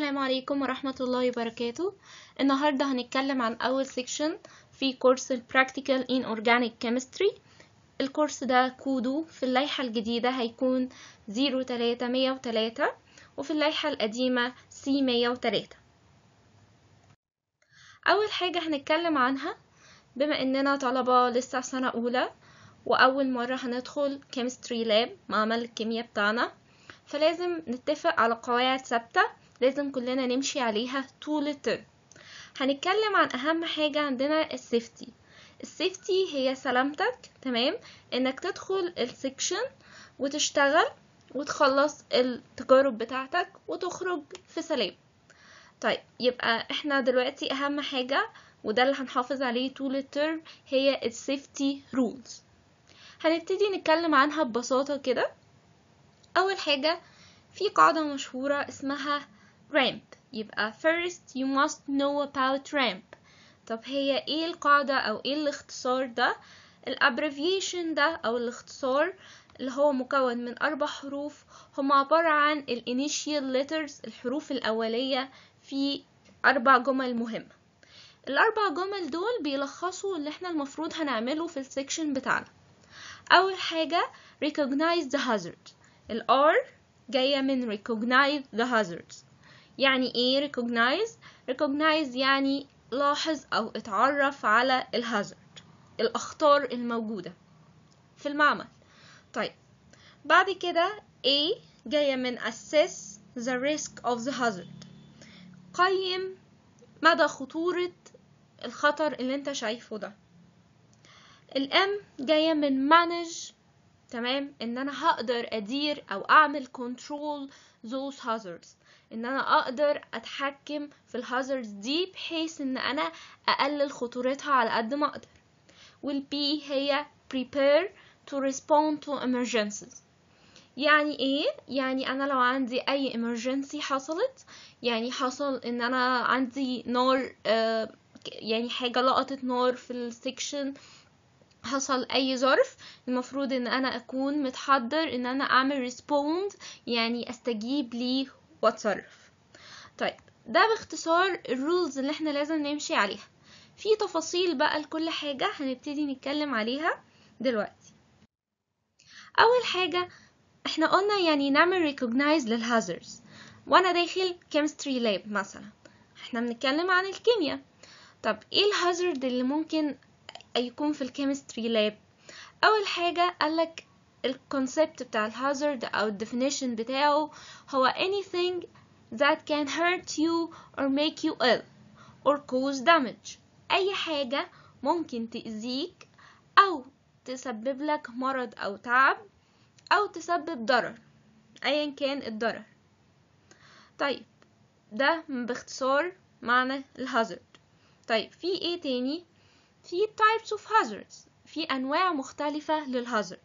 السلام عليكم ورحمة الله وبركاته النهاردة هنتكلم عن أول سيكشن في كورس Practical in Organic Chemistry الكورس ده كودو في اللائحة الجديدة هيكون 03103 وفي اللائحة القديمة C103 أول حاجة هنتكلم عنها بما إننا طلبة لسه سنة أولى وأول مرة هندخل Chemistry Lab معمل الكيمياء بتاعنا فلازم نتفق على قواعد ثابتة لازم كلنا نمشي عليها طول الترم هنتكلم عن اهم حاجة عندنا السيفتي السيفتي هي سلامتك تمام انك تدخل السكشن وتشتغل وتخلص التجارب بتاعتك وتخرج في سلام طيب يبقى احنا دلوقتي اهم حاجة وده اللي هنحافظ عليه طول الترم هي السيفتي رولز هنبتدي نتكلم عنها ببساطة كده أول حاجة في قاعدة مشهورة اسمها ramp يبقى first you must know about ramp طب هي ايه القاعدة او ايه الاختصار ده الابريفيشن ده او الاختصار اللي هو مكون من اربع حروف هم عبارة عن الانيشيال letters الحروف الاولية في اربع جمل مهمة الاربع جمل دول بيلخصوا اللي احنا المفروض هنعمله في السكشن بتاعنا اول حاجة recognize the hazard الار جاية من recognize the hazards يعني ايه recognize recognize يعني لاحظ او اتعرف على الهازارد الاخطار الموجودة في المعمل طيب بعد كده A جاية من assess the risk of the hazard قيم مدى خطورة الخطر اللي انت شايفه ده الام جاية من manage تمام ان انا هقدر ادير او اعمل control those hazards ان انا اقدر اتحكم في الهازرز دي بحيث ان انا اقلل خطورتها على قد ما اقدر والبي هي prepare to respond to emergencies يعني ايه يعني انا لو عندي اي emergency حصلت يعني حصل ان انا عندي نار آه، يعني حاجة لقطت نار في السكشن حصل اي ظرف المفروض ان انا اكون متحضر ان انا اعمل respond يعني استجيب ليه واتصرف طيب ده باختصار الرولز اللي احنا لازم نمشي عليها في تفاصيل بقى لكل حاجة هنبتدي نتكلم عليها دلوقتي اول حاجة احنا قلنا يعني نعمل recognize للهازرز وانا داخل chemistry lab مثلا احنا بنتكلم عن الكيمياء طب ايه الهازرد اللي ممكن يكون في الكيمستري لاب اول حاجة قالك الكونسبت بتاع الهازارد او الديفينيشن بتاعه هو anything that can hurt you or make you ill or cause damage اي حاجة ممكن تأذيك او تسبب لك مرض او تعب او تسبب ضرر ايا كان الضرر طيب ده باختصار معنى الهازارد طيب في ايه تاني في types of hazards في انواع مختلفة للهازارد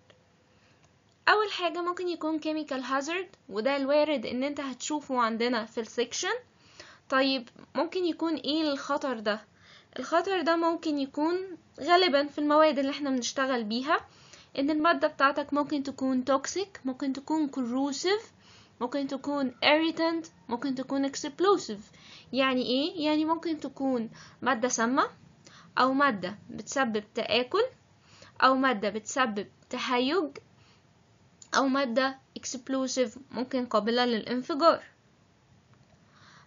اول حاجه ممكن يكون chemical hazard وده الوارد ان انت هتشوفه عندنا في السكشن طيب ممكن يكون ايه الخطر ده الخطر ده ممكن يكون غالبا في المواد اللي احنا بنشتغل بيها ان المادة بتاعتك ممكن تكون توكسيك ممكن تكون كروسيف ممكن تكون irritant ممكن تكون explosive يعني ايه يعني ممكن تكون مادة سامة او مادة بتسبب تآكل او مادة بتسبب تهيج أو مادة explosive ممكن قابلة للانفجار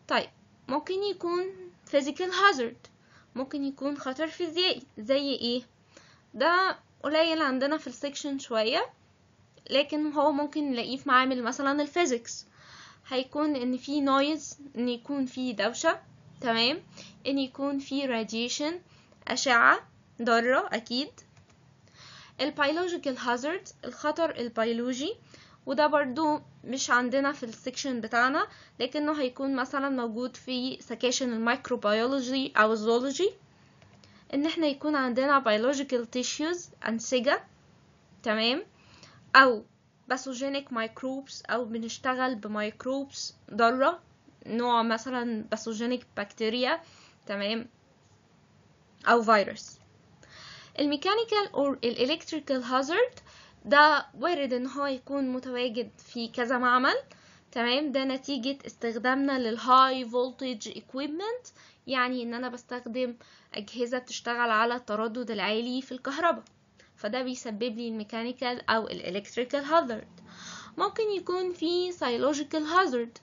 طيب ممكن يكون physical hazard ممكن يكون خطر فيزيائي زي ايه ده قليل عندنا في السكشن شوية لكن هو ممكن نلاقيه في معامل مثلا الفيزيكس هيكون ان في نويز ان يكون في دوشة تمام ان يكون في راديشن اشعة ضارة اكيد البيولوجيكال هازارد الخطر البيولوجي وده برضو مش عندنا في السكشن بتاعنا لكنه هيكون مثلا موجود في سكشن الميكروبيولوجي او الزولوجي ان احنا يكون عندنا biological tissues انسجة تمام او باثوجينيك مايكروبس او بنشتغل بمايكروبس ضارة نوع مثلا باثوجينيك بكتيريا تمام او فيروس الميكانيكال اور الالكتريكال هازارد ده وارد ان هو يكون متواجد في كذا معمل تمام ده نتيجة استخدامنا للهاي فولتج اكويبمنت يعني ان انا بستخدم اجهزة بتشتغل على التردد العالي في الكهرباء فده بيسبب لي الميكانيكال او الالكتريكال هازارد ممكن يكون في سيولوجيكال هازارد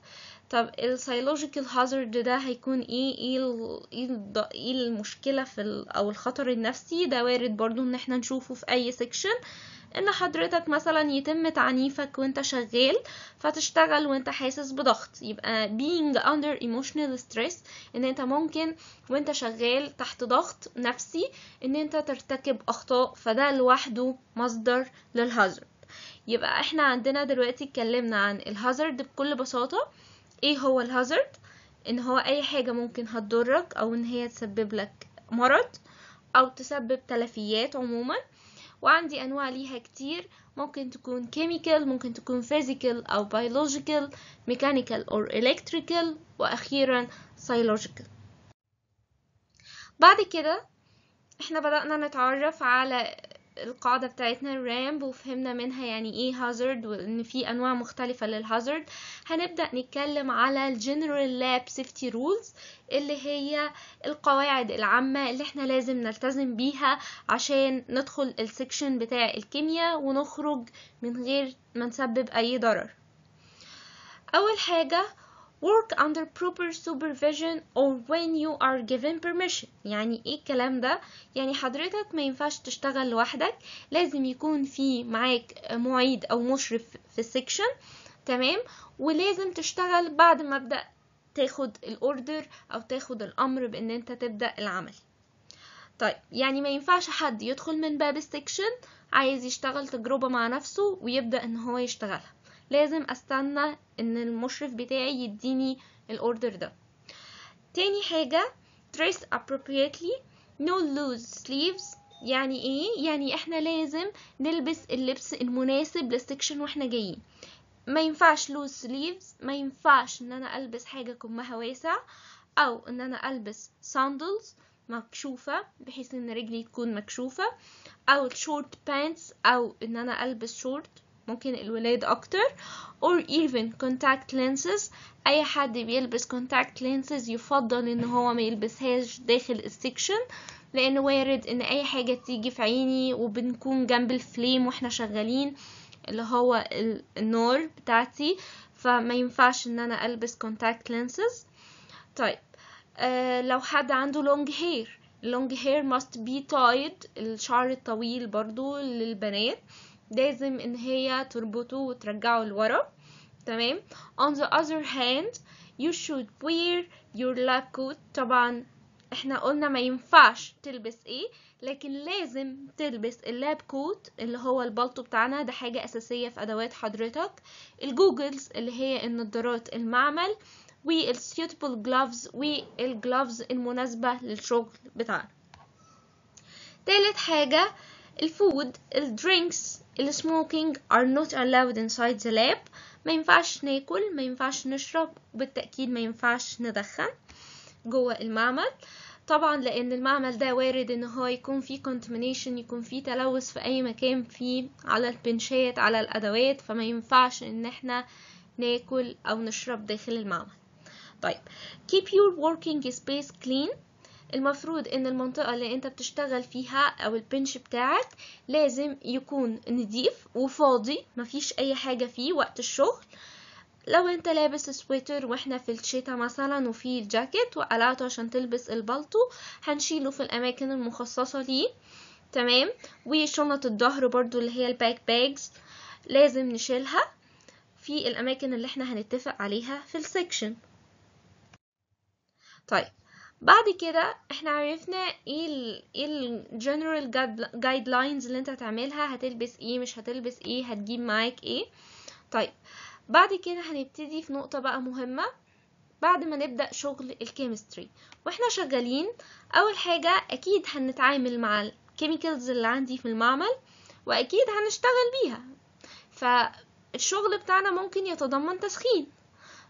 طب ال psychological hazard ده هيكون ايه ايه ال ايه, إيه المشكله في ال او الخطر النفسي ده وارد برضو ان احنا نشوفه في اي سيكشن ان حضرتك مثلا يتم تعنيفك وانت شغال فتشتغل وانت حاسس بضغط يبقى being under emotional stress ان انت ممكن وانت شغال تحت ضغط نفسي ان انت ترتكب اخطاء فده لوحده مصدر للهازارد يبقى احنا عندنا دلوقتي اتكلمنا عن الهازارد بكل بساطة ايه هو الهازارد ان هو اي حاجة ممكن هتضرك او ان هي تسبب لك مرض او تسبب تلفيات عموما وعندي انواع ليها كتير ممكن تكون كيميكال ممكن تكون فيزيكال او بيولوجيكال ميكانيكال او الكتريكال واخيرا سايلوجيكال بعد كده احنا بدأنا نتعرف على القاعدة بتاعتنا الرامب وفهمنا منها يعني ايه هازارد وان في انواع مختلفة للهازارد هنبدأ نتكلم على الجنرال لاب سيفتي رولز اللي هي القواعد العامة اللي احنا لازم نلتزم بيها عشان ندخل السكشن بتاع الكيمياء ونخرج من غير ما نسبب اي ضرر اول حاجة work under proper supervision or when you are given permission يعني ايه الكلام ده يعني حضرتك ما ينفعش تشتغل لوحدك لازم يكون في معاك معيد او مشرف في السكشن تمام ولازم تشتغل بعد ما ابدا تاخد الاوردر او تاخد الامر بان انت تبدا العمل طيب يعني ما ينفعش حد يدخل من باب السكشن عايز يشتغل تجربة مع نفسه ويبدأ ان هو يشتغلها لازم استنى ان المشرف بتاعي يديني الاوردر ده تاني حاجة dress appropriately no loose sleeves يعني ايه يعني احنا لازم نلبس اللبس المناسب للسكشن واحنا جايين ما ينفعش لوز سليفز ما ينفعش ان انا البس حاجه كمها واسع او ان انا البس ساندلز مكشوفه بحيث ان رجلي تكون مكشوفه او شورت بانتس او ان انا البس شورت ممكن الولاد اكتر or even contact lenses اي حد بيلبس contact lenses يفضل ان هو ما يلبسهاش داخل السكشن لان وارد ان اي حاجه تيجي في عيني وبنكون جنب الفليم واحنا شغالين اللي هو النور بتاعتي فما ينفعش ان انا البس contact lenses طيب آه لو حد عنده long hair long hair must be tied الشعر الطويل برضو للبنات لازم ان هي تربطه وترجعه لورا تمام on the other hand you should wear your lab coat طبعا احنا قلنا ما ينفعش تلبس ايه لكن لازم تلبس اللاب كوت اللي هو البلطو بتاعنا ده حاجة أساسية في أدوات حضرتك الجوجلز اللي هي النضارات المعمل والسيوتبل جلافز والجلافز المناسبة للشغل بتاعنا تالت حاجة الفود الدرينكس السموكينج are not allowed inside the lab ما ينفعش ناكل ما ينفعش نشرب وبالتاكيد ما ينفعش ندخن جوه المعمل طبعا لان المعمل ده وارد ان هو يكون فيه contamination يكون فيه تلوث في اي مكان فيه على البنشات على الادوات فما ينفعش ان احنا ناكل او نشرب داخل المعمل طيب keep your working space clean المفروض ان المنطقة اللي انت بتشتغل فيها او البنش بتاعك لازم يكون نضيف وفاضي مفيش اي حاجة فيه وقت الشغل لو انت لابس سويتر واحنا في الشتا مثلا وفي جاكيت وقلعته عشان تلبس البلطو هنشيله في الاماكن المخصصة ليه تمام وشنط الظهر برضو اللي هي الباك باجز لازم نشيلها في الاماكن اللي احنا هنتفق عليها في السكشن طيب بعد كده احنا عرفنا ايه ال ايه الجنرال لاينز اللي انت هتعملها هتلبس ايه مش هتلبس ايه هتجيب معاك ايه طيب بعد كده هنبتدي في نقطة بقى مهمة بعد ما نبدأ شغل الكيمستري واحنا شغالين اول حاجة اكيد هنتعامل مع الكيميكلز اللي عندي في المعمل واكيد هنشتغل بيها فالشغل بتاعنا ممكن يتضمن تسخين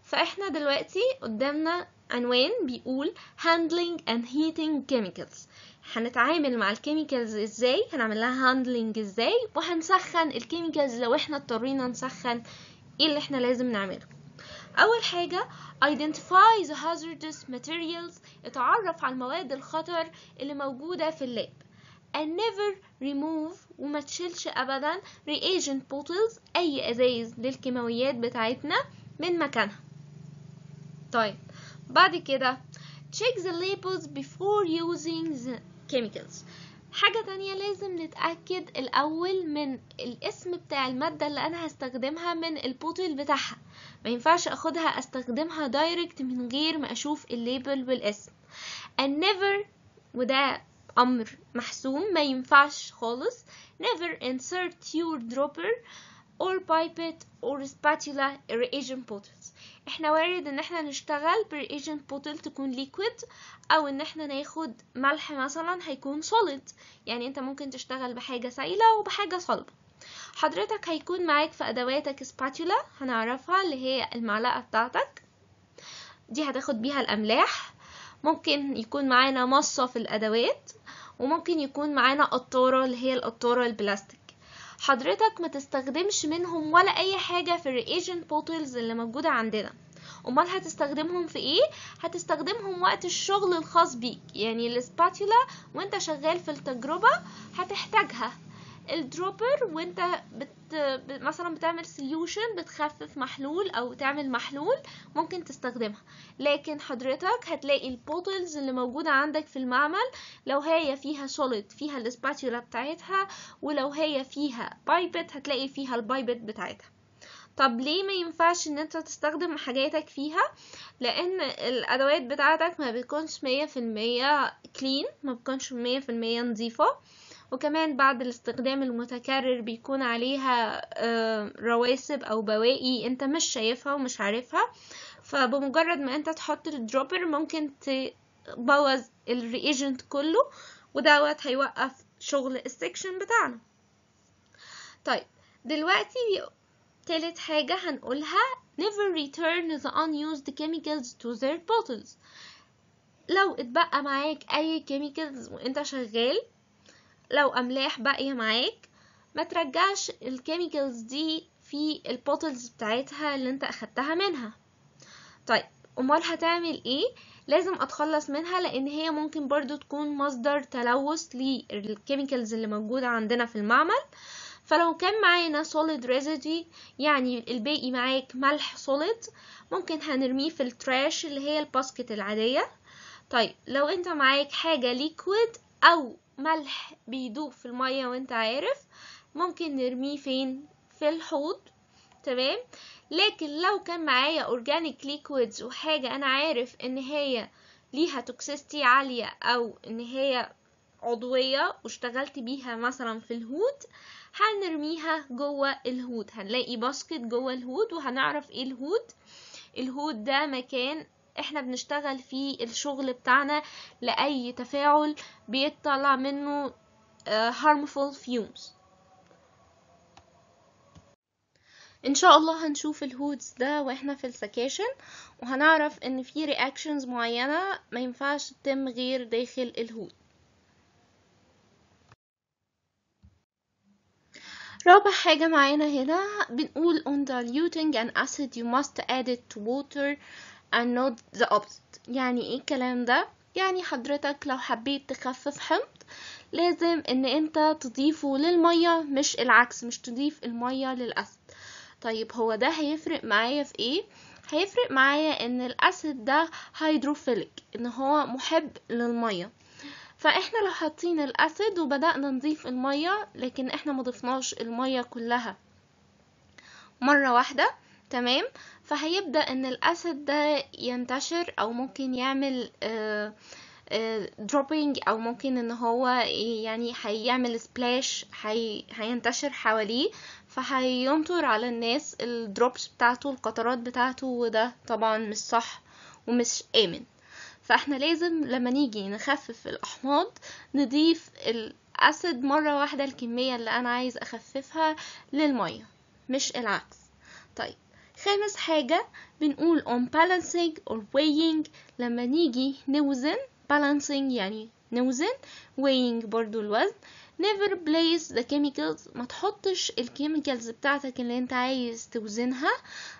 فاحنا دلوقتي قدامنا عنوان بيقول handling and heating chemicals هنتعامل مع الكيميكالز ازاي هنعمل لها handling ازاي وهنسخن الكيميكالز لو احنا اضطرينا نسخن ايه اللي احنا لازم نعمله اول حاجه identify the hazardous materials اتعرف على المواد الخطر اللي موجوده في اللاب and never remove وما تشيلش ابدا reagent bottles اي ازايز للكيماويات بتاعتنا من مكانها طيب بعد كده check the labels before using the chemicals حاجة تانية لازم نتأكد الأول من الاسم بتاع المادة اللي أنا هستخدمها من البوتل بتاعها ما ينفعش أخدها أستخدمها دايركت من غير ما أشوف الليبل والاسم and never وده أمر محسوم ما ينفعش خالص never insert your dropper or pipette or spatula in reagent bottles احنا وارد ان احنا نشتغل بريجنت بوتل تكون ليكويد او ان احنا ناخد ملح مثلا هيكون سوليد يعني انت ممكن تشتغل بحاجة سائلة وبحاجة صلبة حضرتك هيكون معاك في ادواتك سباتولا هنعرفها اللي هي المعلقة بتاعتك دي هتاخد بيها الاملاح ممكن يكون معانا مصة في الادوات وممكن يكون معانا قطارة اللي هي القطارة البلاستيك حضرتك ما تستخدمش منهم ولا اي حاجه في الرياجنت بوتلز اللي موجوده عندنا امال هتستخدمهم في ايه هتستخدمهم وقت الشغل الخاص بيك يعني الاسباتولا وانت شغال في التجربه هتحتاجها الدروبر وانت بت... مثلا بتعمل سيوشن بتخفف محلول او تعمل محلول ممكن تستخدمها لكن حضرتك هتلاقي البوتلز اللي موجودة عندك في المعمل لو هي فيها سوليد فيها الاسباتيولا بتاعتها ولو هي فيها بايبت هتلاقي فيها البايبت بتاعتها طب ليه ما ينفعش ان انت تستخدم حاجاتك فيها لان الادوات بتاعتك ما بتكونش مية في المية كلين ما بتكونش مية في المية وكمان بعد الاستخدام المتكرر بيكون عليها آه، رواسب أو بواقي أنت مش شايفها ومش عارفها فبمجرد ما أنت تحط الدروبر ممكن تبوظ الريجنت كله ودوت هيوقف شغل السكشن بتاعنا طيب دلوقتي تالت حاجة هنقولها never return the unused chemicals to their bottles لو اتبقى معاك اي chemicals وانت شغال لو أملاح باقية معاك ما ترجعش الكيميكالز دي في البوتلز بتاعتها اللي انت أخدتها منها طيب أمال هتعمل ايه؟ لازم أتخلص منها لأن هي ممكن برضو تكون مصدر تلوث للكيميكالز اللي موجودة عندنا في المعمل فلو كان معانا solid residue يعني الباقي معاك ملح solid ممكن هنرميه في التراش اللي هي الباسكت العادية طيب لو انت معاك حاجة liquid أو ملح بيدوب في المية وانت عارف ممكن نرميه فين في الحوض تمام لكن لو كان معايا اورجانيك ليكويدز وحاجة انا عارف ان هي ليها توكسيستي عالية او ان هي عضوية واشتغلت بيها مثلا في الهود هنرميها جوه الهود هنلاقي باسكت جوه الهود وهنعرف ايه الهود الهود ده مكان احنا بنشتغل في الشغل بتاعنا لأي تفاعل بيطلع منه آه، harmful fumes ان شاء الله هنشوف الهودز ده واحنا في السكاشن وهنعرف ان في رياكشنز معينة ما ينفعش تتم غير داخل الهود رابع حاجة معانا هنا بنقول on diluting an acid you must add it to water and not the opposite يعني ايه الكلام ده يعني حضرتك لو حبيت تخفف حمض لازم ان انت تضيفه للمية مش العكس مش تضيف المية للأسد طيب هو ده هيفرق معايا في ايه هيفرق معايا ان الأسد ده هيدروفيليك ان هو محب للميه فاحنا لو حاطين الأسد وبدانا نضيف الميه لكن احنا مضفناش الميه كلها مره واحده تمام فهيبدأ ان الاسيد ده ينتشر او ممكن يعمل آه دروبينج آه، او ممكن ان هو إيه، يعني هيعمل سبلاش هي... هينتشر حواليه فهيمطر على الناس الدروبس بتاعته القطرات بتاعته وده طبعا مش صح ومش امن فاحنا لازم لما نيجي نخفف الاحماض نضيف الاسيد مره واحده الكميه اللي انا عايز اخففها للميه مش العكس طيب خامس حاجة بنقول on balancing or weighing لما نيجي نوزن balancing يعني نوزن weighing برضو الوزن never place the chemicals ما تحطش الكيميكالز بتاعتك اللي انت عايز توزنها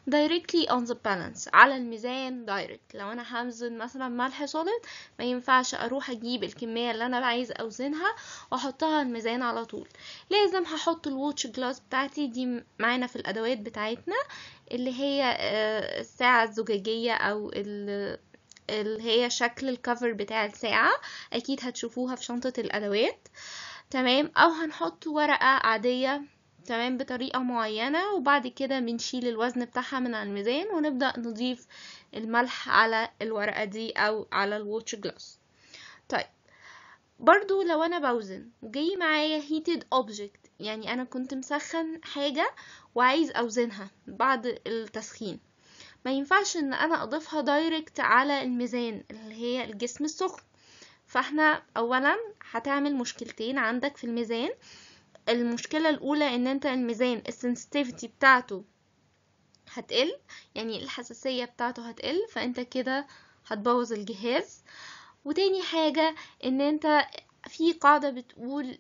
directly on the balance على الميزان direct لو انا همزن مثلا ملح صلب ما ينفعش اروح اجيب الكمية اللي انا عايز اوزنها واحطها على الميزان على طول لازم هحط الواتش جلاس بتاعتي دي معانا في الادوات بتاعتنا اللي هي آه، الساعة الزجاجية او اللي هي شكل الكفر بتاع الساعة اكيد هتشوفوها في شنطة الادوات آه تمام او هنحط ورقة عادية تمام بطريقة معينة وبعد كده بنشيل الوزن بتاعها من على الميزان ونبدأ نضيف الملح على الورقة دي او على الواتش جلاس طيب برضو لو انا بوزن وجاي معايا heated object يعني انا كنت مسخن حاجة وعايز اوزنها بعد التسخين ما ينفعش ان انا اضيفها دايركت على الميزان اللي هي الجسم السخن فاحنا اولا هتعمل مشكلتين عندك في الميزان المشكلة الأولى إن أنت الميزان السنسيتيفيتي بتاعته هتقل يعني الحساسية بتاعته هتقل فأنت كده هتبوظ الجهاز وتاني حاجة إن أنت في قاعدة بتقول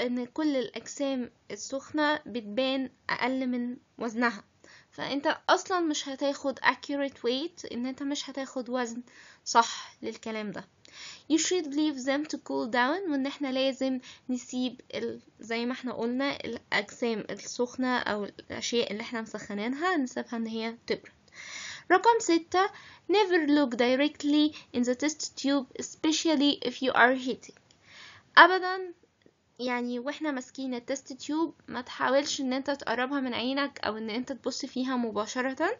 إن كل الأجسام السخنة بتبان أقل من وزنها فأنت أصلا مش هتاخد accurate weight إن أنت مش هتاخد وزن صح للكلام ده you should leave them to cool down وان احنا لازم نسيب ال... زي ما احنا قلنا الاجسام السخنة او الاشياء اللي احنا مسخنينها نسيبها ان هي تبرد رقم ستة never look directly in the test tube especially if you are heating ابدا يعني واحنا ماسكين التست تيوب ما تحاولش ان انت تقربها من عينك او ان انت تبص فيها مباشرة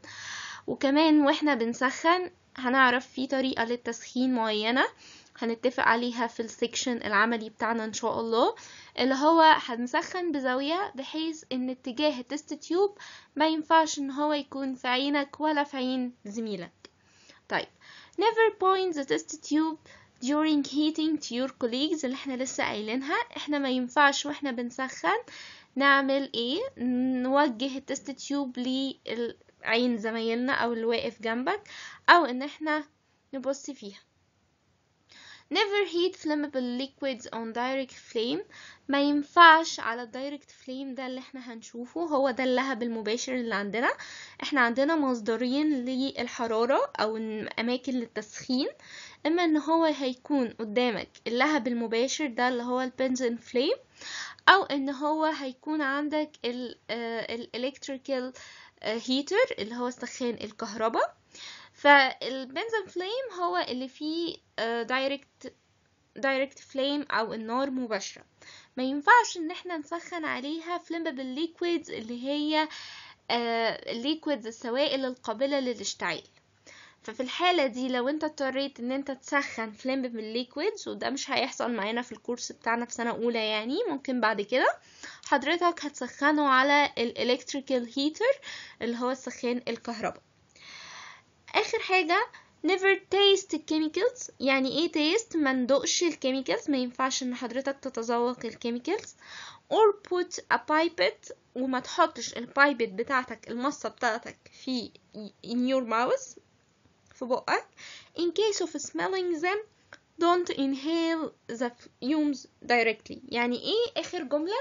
وكمان واحنا بنسخن هنعرف في طريقة للتسخين معينة هنتفق عليها في السكشن العملي بتاعنا ان شاء الله اللي هو هنسخن بزاوية بحيث ان اتجاه التست تيوب ما ينفعش ان هو يكون في عينك ولا في عين زميلك طيب never point the test tube during heating to your colleagues اللي احنا لسه قايلينها احنا ما ينفعش واحنا بنسخن نعمل ايه نوجه التست تيوب عين زمايلنا او اللي واقف جنبك او ان احنا نبص فيها never heat flammable liquids on direct flame ما ينفعش على الدايركت فليم ده اللي احنا هنشوفه هو ده اللهب المباشر اللي عندنا احنا عندنا مصدرين للحرارة او اماكن للتسخين اما ان هو هيكون قدامك اللهب المباشر ده اللي هو البنزين فليم او ان هو هيكون عندك الالكتريكال آه، electrical هيتر اللي هو سخان الكهرباء فالبنزن فليم هو اللي فيه دايركت دايركت فليم او النار مباشره ما ينفعش ان احنا نسخن عليها فليمبل ليكويدز اللي هي الليكويدز آه، السوائل القابله للاشتعال ففي الحالة دي لو انت اضطريت ان انت تسخن فليم بالليكويدز وده مش هيحصل معانا في الكورس بتاعنا في سنة اولى يعني ممكن بعد كده حضرتك هتسخنه على الالكتريكال هيتر اللي هو السخان الكهرباء اخر حاجة never taste chemicals يعني ايه taste ما ندقش الكيميكالز ما ينفعش ان حضرتك تتذوق الكيميكالز or put a pipette وما تحطش البايبت بتاعتك المصة بتاعتك في in your mouth في بقك in case of smelling them don't inhale the fumes directly يعني ايه اخر جملة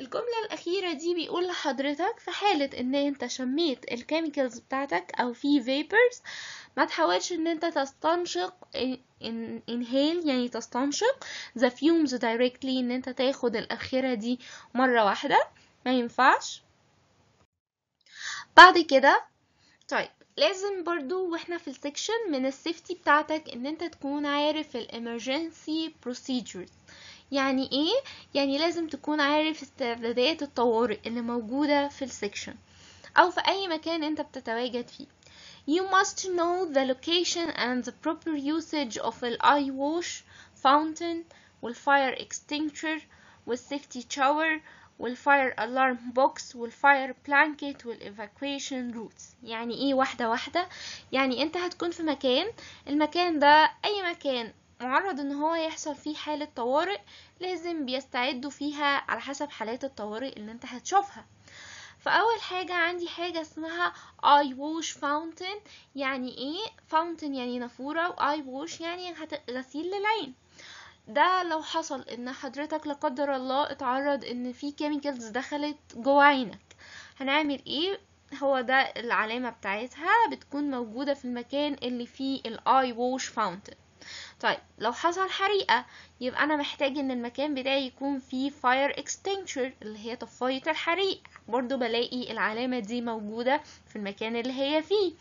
الجملة الأخيرة دي بيقول لحضرتك في حالة إن أنت شميت الكيميكالز بتاعتك أو في فيبرز ما تحاولش إن أنت تستنشق إن إنهيل يعني تستنشق the fumes directly إن أنت تاخد الأخيرة دي مرة واحدة ما ينفعش بعد كده طيب لازم برضو واحنا في السكشن من السيفتي بتاعتك ان انت تكون عارف الامرجنسي بروسيجرز يعني ايه يعني لازم تكون عارف استعدادات الطوارئ اللي موجوده في السكشن او في اي مكان انت بتتواجد فيه You must know the location and the proper usage of the eye wash, fountain, fire extinguisher, safety shower, والفاير الارم بوكس والفاير بلانكيت والايفاكويشن روتس يعني ايه واحده واحده يعني انت هتكون في مكان المكان ده اي مكان معرض ان هو يحصل فيه حاله طوارئ لازم بيستعدوا فيها على حسب حالات الطوارئ اللي انت هتشوفها فاول حاجه عندي حاجه اسمها اي ووش فاونتن يعني ايه فاونتن يعني نافوره واي ووش يعني غسيل للعين ده لو حصل ان حضرتك لا قدر الله اتعرض ان في كيميكالز دخلت جوه عينك هنعمل ايه هو ده العلامة بتاعتها بتكون موجودة في المكان اللي فيه الاي ووش فاونتن طيب لو حصل حريقة يبقى انا محتاج ان المكان بتاعي يكون فيه فاير اكستنشر اللي هي طفاية الحريق برضو بلاقي العلامة دي موجودة في المكان اللي هي فيه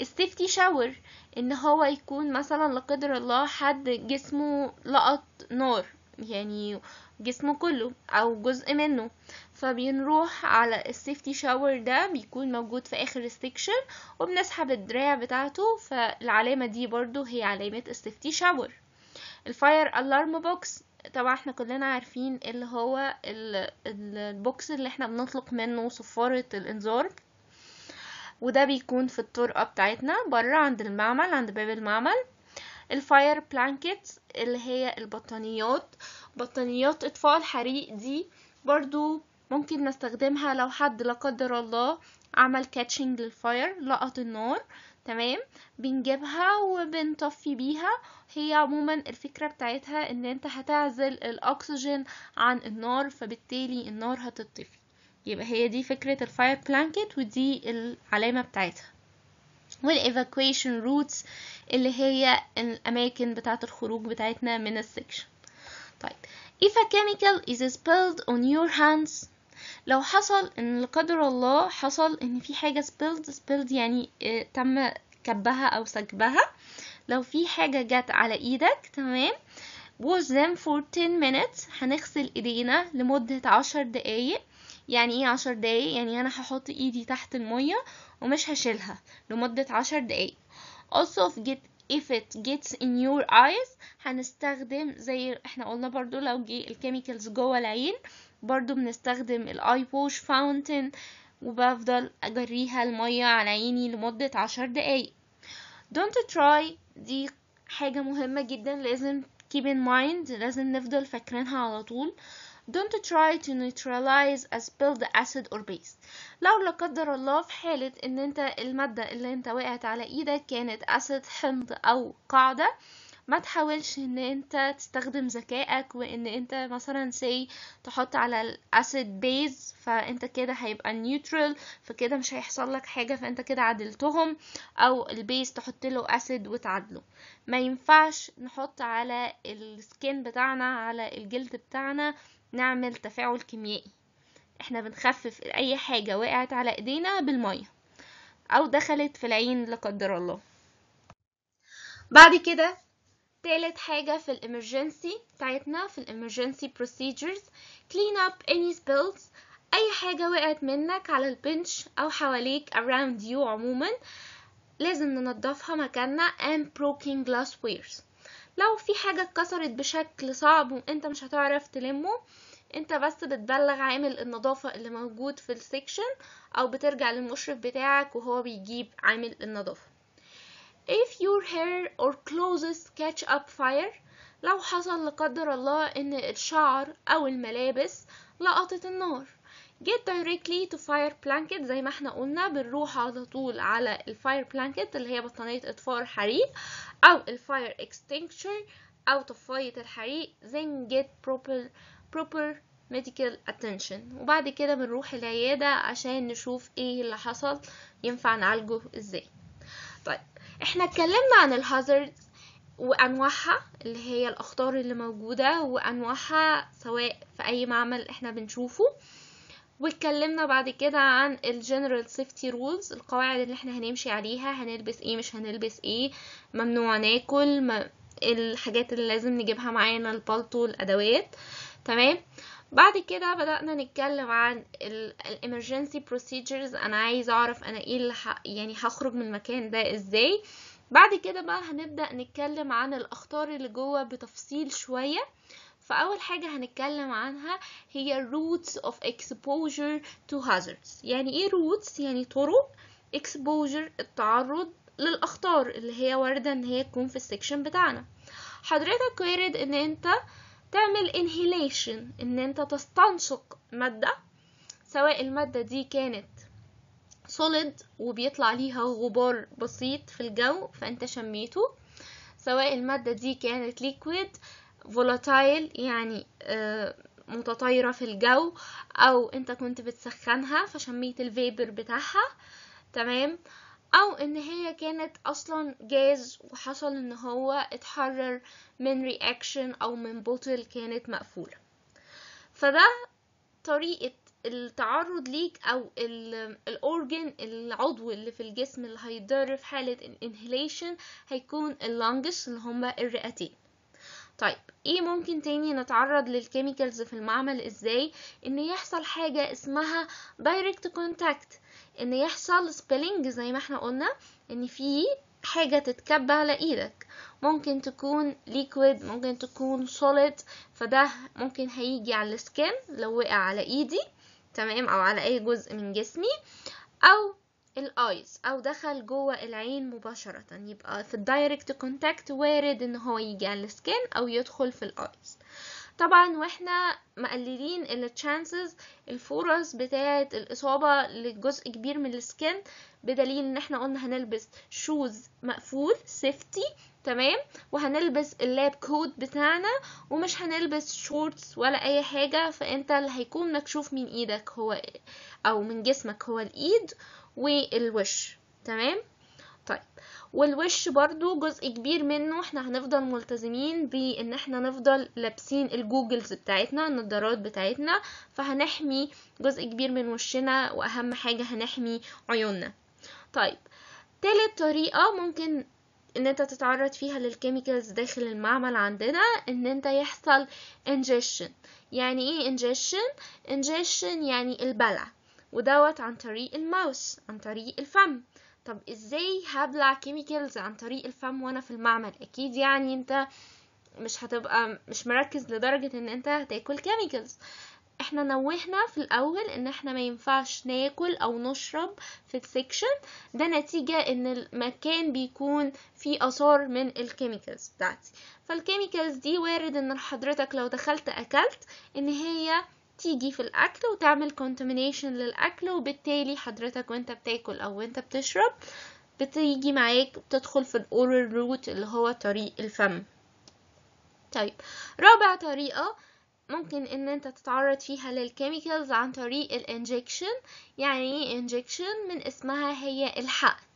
السيفتي شاور ان هو يكون مثلا لا قدر الله حد جسمه لقط نار يعني جسمه كله او جزء منه فبنروح على السيفتي شاور ده بيكون موجود في اخر السكشن وبنسحب الدراع بتاعته فالعلامة دي برضو هي علامة السيفتي شاور الفاير الارم بوكس طبعا احنا كلنا عارفين اللي هو البوكس اللي احنا بنطلق منه صفارة الانذار وده بيكون في الطرقة بتاعتنا بره عند المعمل عند باب المعمل الفاير بلانكت اللي هي البطانيات بطانيات اطفاء الحريق دي برضو ممكن نستخدمها لو حد لا قدر الله عمل كاتشنج للفاير لقط النار تمام بنجيبها وبنطفي بيها هي عموما الفكرة بتاعتها ان انت هتعزل الاكسجين عن النار فبالتالي النار هتطفي يبقى هي دي فكرة الفاير بلانكت ودي العلامة بتاعتها والايفاكويشن روتس اللي هي الأماكن بتاعة الخروج بتاعتنا من السكشن طيب if a chemical is spilled on your hands لو حصل ان لا قدر الله حصل ان في حاجه spilled spilled يعني آه، تم كبها او سكبها لو في حاجه جت على ايدك تمام wash them for 10 minutes هنغسل ايدينا لمده 10 دقايق يعني ايه عشر دقايق يعني انا هحط ايدي تحت المية ومش هشيلها لمدة عشر دقايق also if, get, if it gets in your eyes هنستخدم زي احنا قلنا برضو لو جه الكيميكالز جوه العين برضو بنستخدم الاي بوش فاونتن وبفضل اجريها المية على عيني لمدة عشر دقايق don't try دي حاجة مهمة جدا لازم keep in mind لازم نفضل فاكرينها على طول Don't try to neutralize a spilled acid or base لو لا قدر الله في حالة ان انت المادة اللي انت وقعت على ايدك كانت acid حمض او قاعدة ما تحاولش ان انت تستخدم ذكائك وان انت مثلا سي تحط على الاسيد بيز فانت كده هيبقى نيوترال فكده مش هيحصل لك حاجه فانت كده عدلتهم او البيز تحط له اسيد وتعادله ما ينفعش نحط على السكين بتاعنا على الجلد بتاعنا نعمل تفاعل كيميائي احنا بنخفف اي حاجه وقعت على ايدينا بالميه او دخلت في العين لا قدر الله بعد كده تالت حاجه في الامرجنسي بتاعتنا في الامرجنسي بروسيجرز clean up any spills اي حاجه وقعت منك على البنش او حواليك around you عموما لازم ننضفها مكاننا and broken wares لو في حاجه اتكسرت بشكل صعب وانت مش هتعرف تلمه انت بس بتبلغ عامل النظافة اللي موجود في السكشن او بترجع للمشرف بتاعك وهو بيجيب عامل النظافة if your hair or clothes catch up fire لو حصل لقدر الله ان الشعر او الملابس لقطت النار get directly to fire blanket زي ما احنا قلنا بنروح على طول على الفاير بلانكت اللي هي بطانية اطفاء الحريق او الفاير extinguisher او طفاية الحريق then get proper proper medical attention وبعد كده بنروح العيادة عشان نشوف ايه اللي حصل ينفع نعالجه ازاي طيب احنا اتكلمنا عن الهازارد وانواعها اللي هي الاخطار اللي موجودة وانواعها سواء في اي معمل احنا بنشوفه واتكلمنا بعد كده عن الجنرال سيفتي رولز القواعد اللي احنا هنمشي عليها هنلبس ايه مش هنلبس ايه ممنوع ناكل الحاجات اللي لازم نجيبها معانا البالطو الادوات آه تمام بعد كده بدأنا نتكلم عن الامرجنسي procedures انا عايز اعرف انا ايه اللي يعني هخرج من المكان ده ازاي بعد كده بقى هنبدأ نتكلم عن الاخطار اللي جوه بتفصيل شوية فأول حاجة هنتكلم عنها هي roots of exposure to hazards يعني ايه roots يعني طرق exposure التعرض للأخطار اللي هي واردة ان هي تكون في السكشن بتاعنا حضرتك وارد ان انت آه تعمل inhalation ان انت تستنشق مادة سواء المادة دي كانت solid وبيطلع ليها غبار بسيط في الجو فانت شميته سواء المادة دي كانت liquid volatile يعني آه، متطايرة في الجو او انت كنت بتسخنها فشميت الفيبر بتاعها تمام آه او ان هي كانت اصلا جاز وحصل ان هو اتحرر من رياكشن او من بوتل كانت مقفولة فده طريقة التعرض ليك او الاورجن العضو اللي في الجسم اللي هيتضر في حالة الانهيليشن هيكون اللنجس اللي هما الرئتين طيب ايه ممكن تاني نتعرض للكيميكالز في المعمل ازاي ان يحصل حاجة اسمها direct contact ان يحصل سبيلنج زي ما احنا قلنا ان في حاجة تتكب على ايدك ممكن تكون ليكويد ممكن تكون سوليد فده ممكن هيجي على السكين لو وقع على ايدي تمام او على اي جزء من جسمي او الايز او دخل جوه العين مباشرة يبقى في الدايركت كونتاكت وارد ان هو يجي على السكين او يدخل في الايز طبعا واحنا مقللين التشانسز الفرص بتاعة الإصابة لجزء كبير من السكن بدليل ان احنا قلنا هنلبس شوز مقفول سيفتي تمام وهنلبس اللاب كود بتاعنا ومش هنلبس شورتس ولا اي حاجة فانت اللي هيكون مكشوف من ايدك هو إيه، او من جسمك هو الايد والوش تمام طيب والوش برضو جزء كبير منه احنا هنفضل ملتزمين بان احنا نفضل لابسين الجوجلز بتاعتنا النضارات بتاعتنا فهنحمي جزء كبير من وشنا واهم حاجة هنحمي عيوننا طيب تالت طريقة ممكن ان انت تتعرض فيها للكيميكالز داخل المعمل عندنا ان انت يحصل انجيشن يعني ايه انجيشن انجيشن يعني البلع ودوت عن طريق الماوس عن طريق الفم طب ازاي هبلع كيميكلز عن طريق الفم وانا في المعمل اكيد يعني انت مش هتبقى مش مركز لدرجة ان انت هتاكل كيميكلز احنا نوهنا في الاول ان احنا ما ينفعش ناكل او نشرب في السكشن ده نتيجة ان المكان بيكون فيه اثار من الكيميكلز بتاعتي فالكيميكلز دي وارد ان حضرتك لو دخلت اكلت ان هي تيجي في الأكل وتعمل contamination للأكل وبالتالي حضرتك وانت بتاكل أو وانت بتشرب بتيجي معاك بتدخل في الأورال روت اللي هو طريق الفم طيب رابع طريقة ممكن ان انت تتعرض فيها للكيميكالز عن طريق الانجكشن يعني انجكشن إيه من اسمها هي الحقن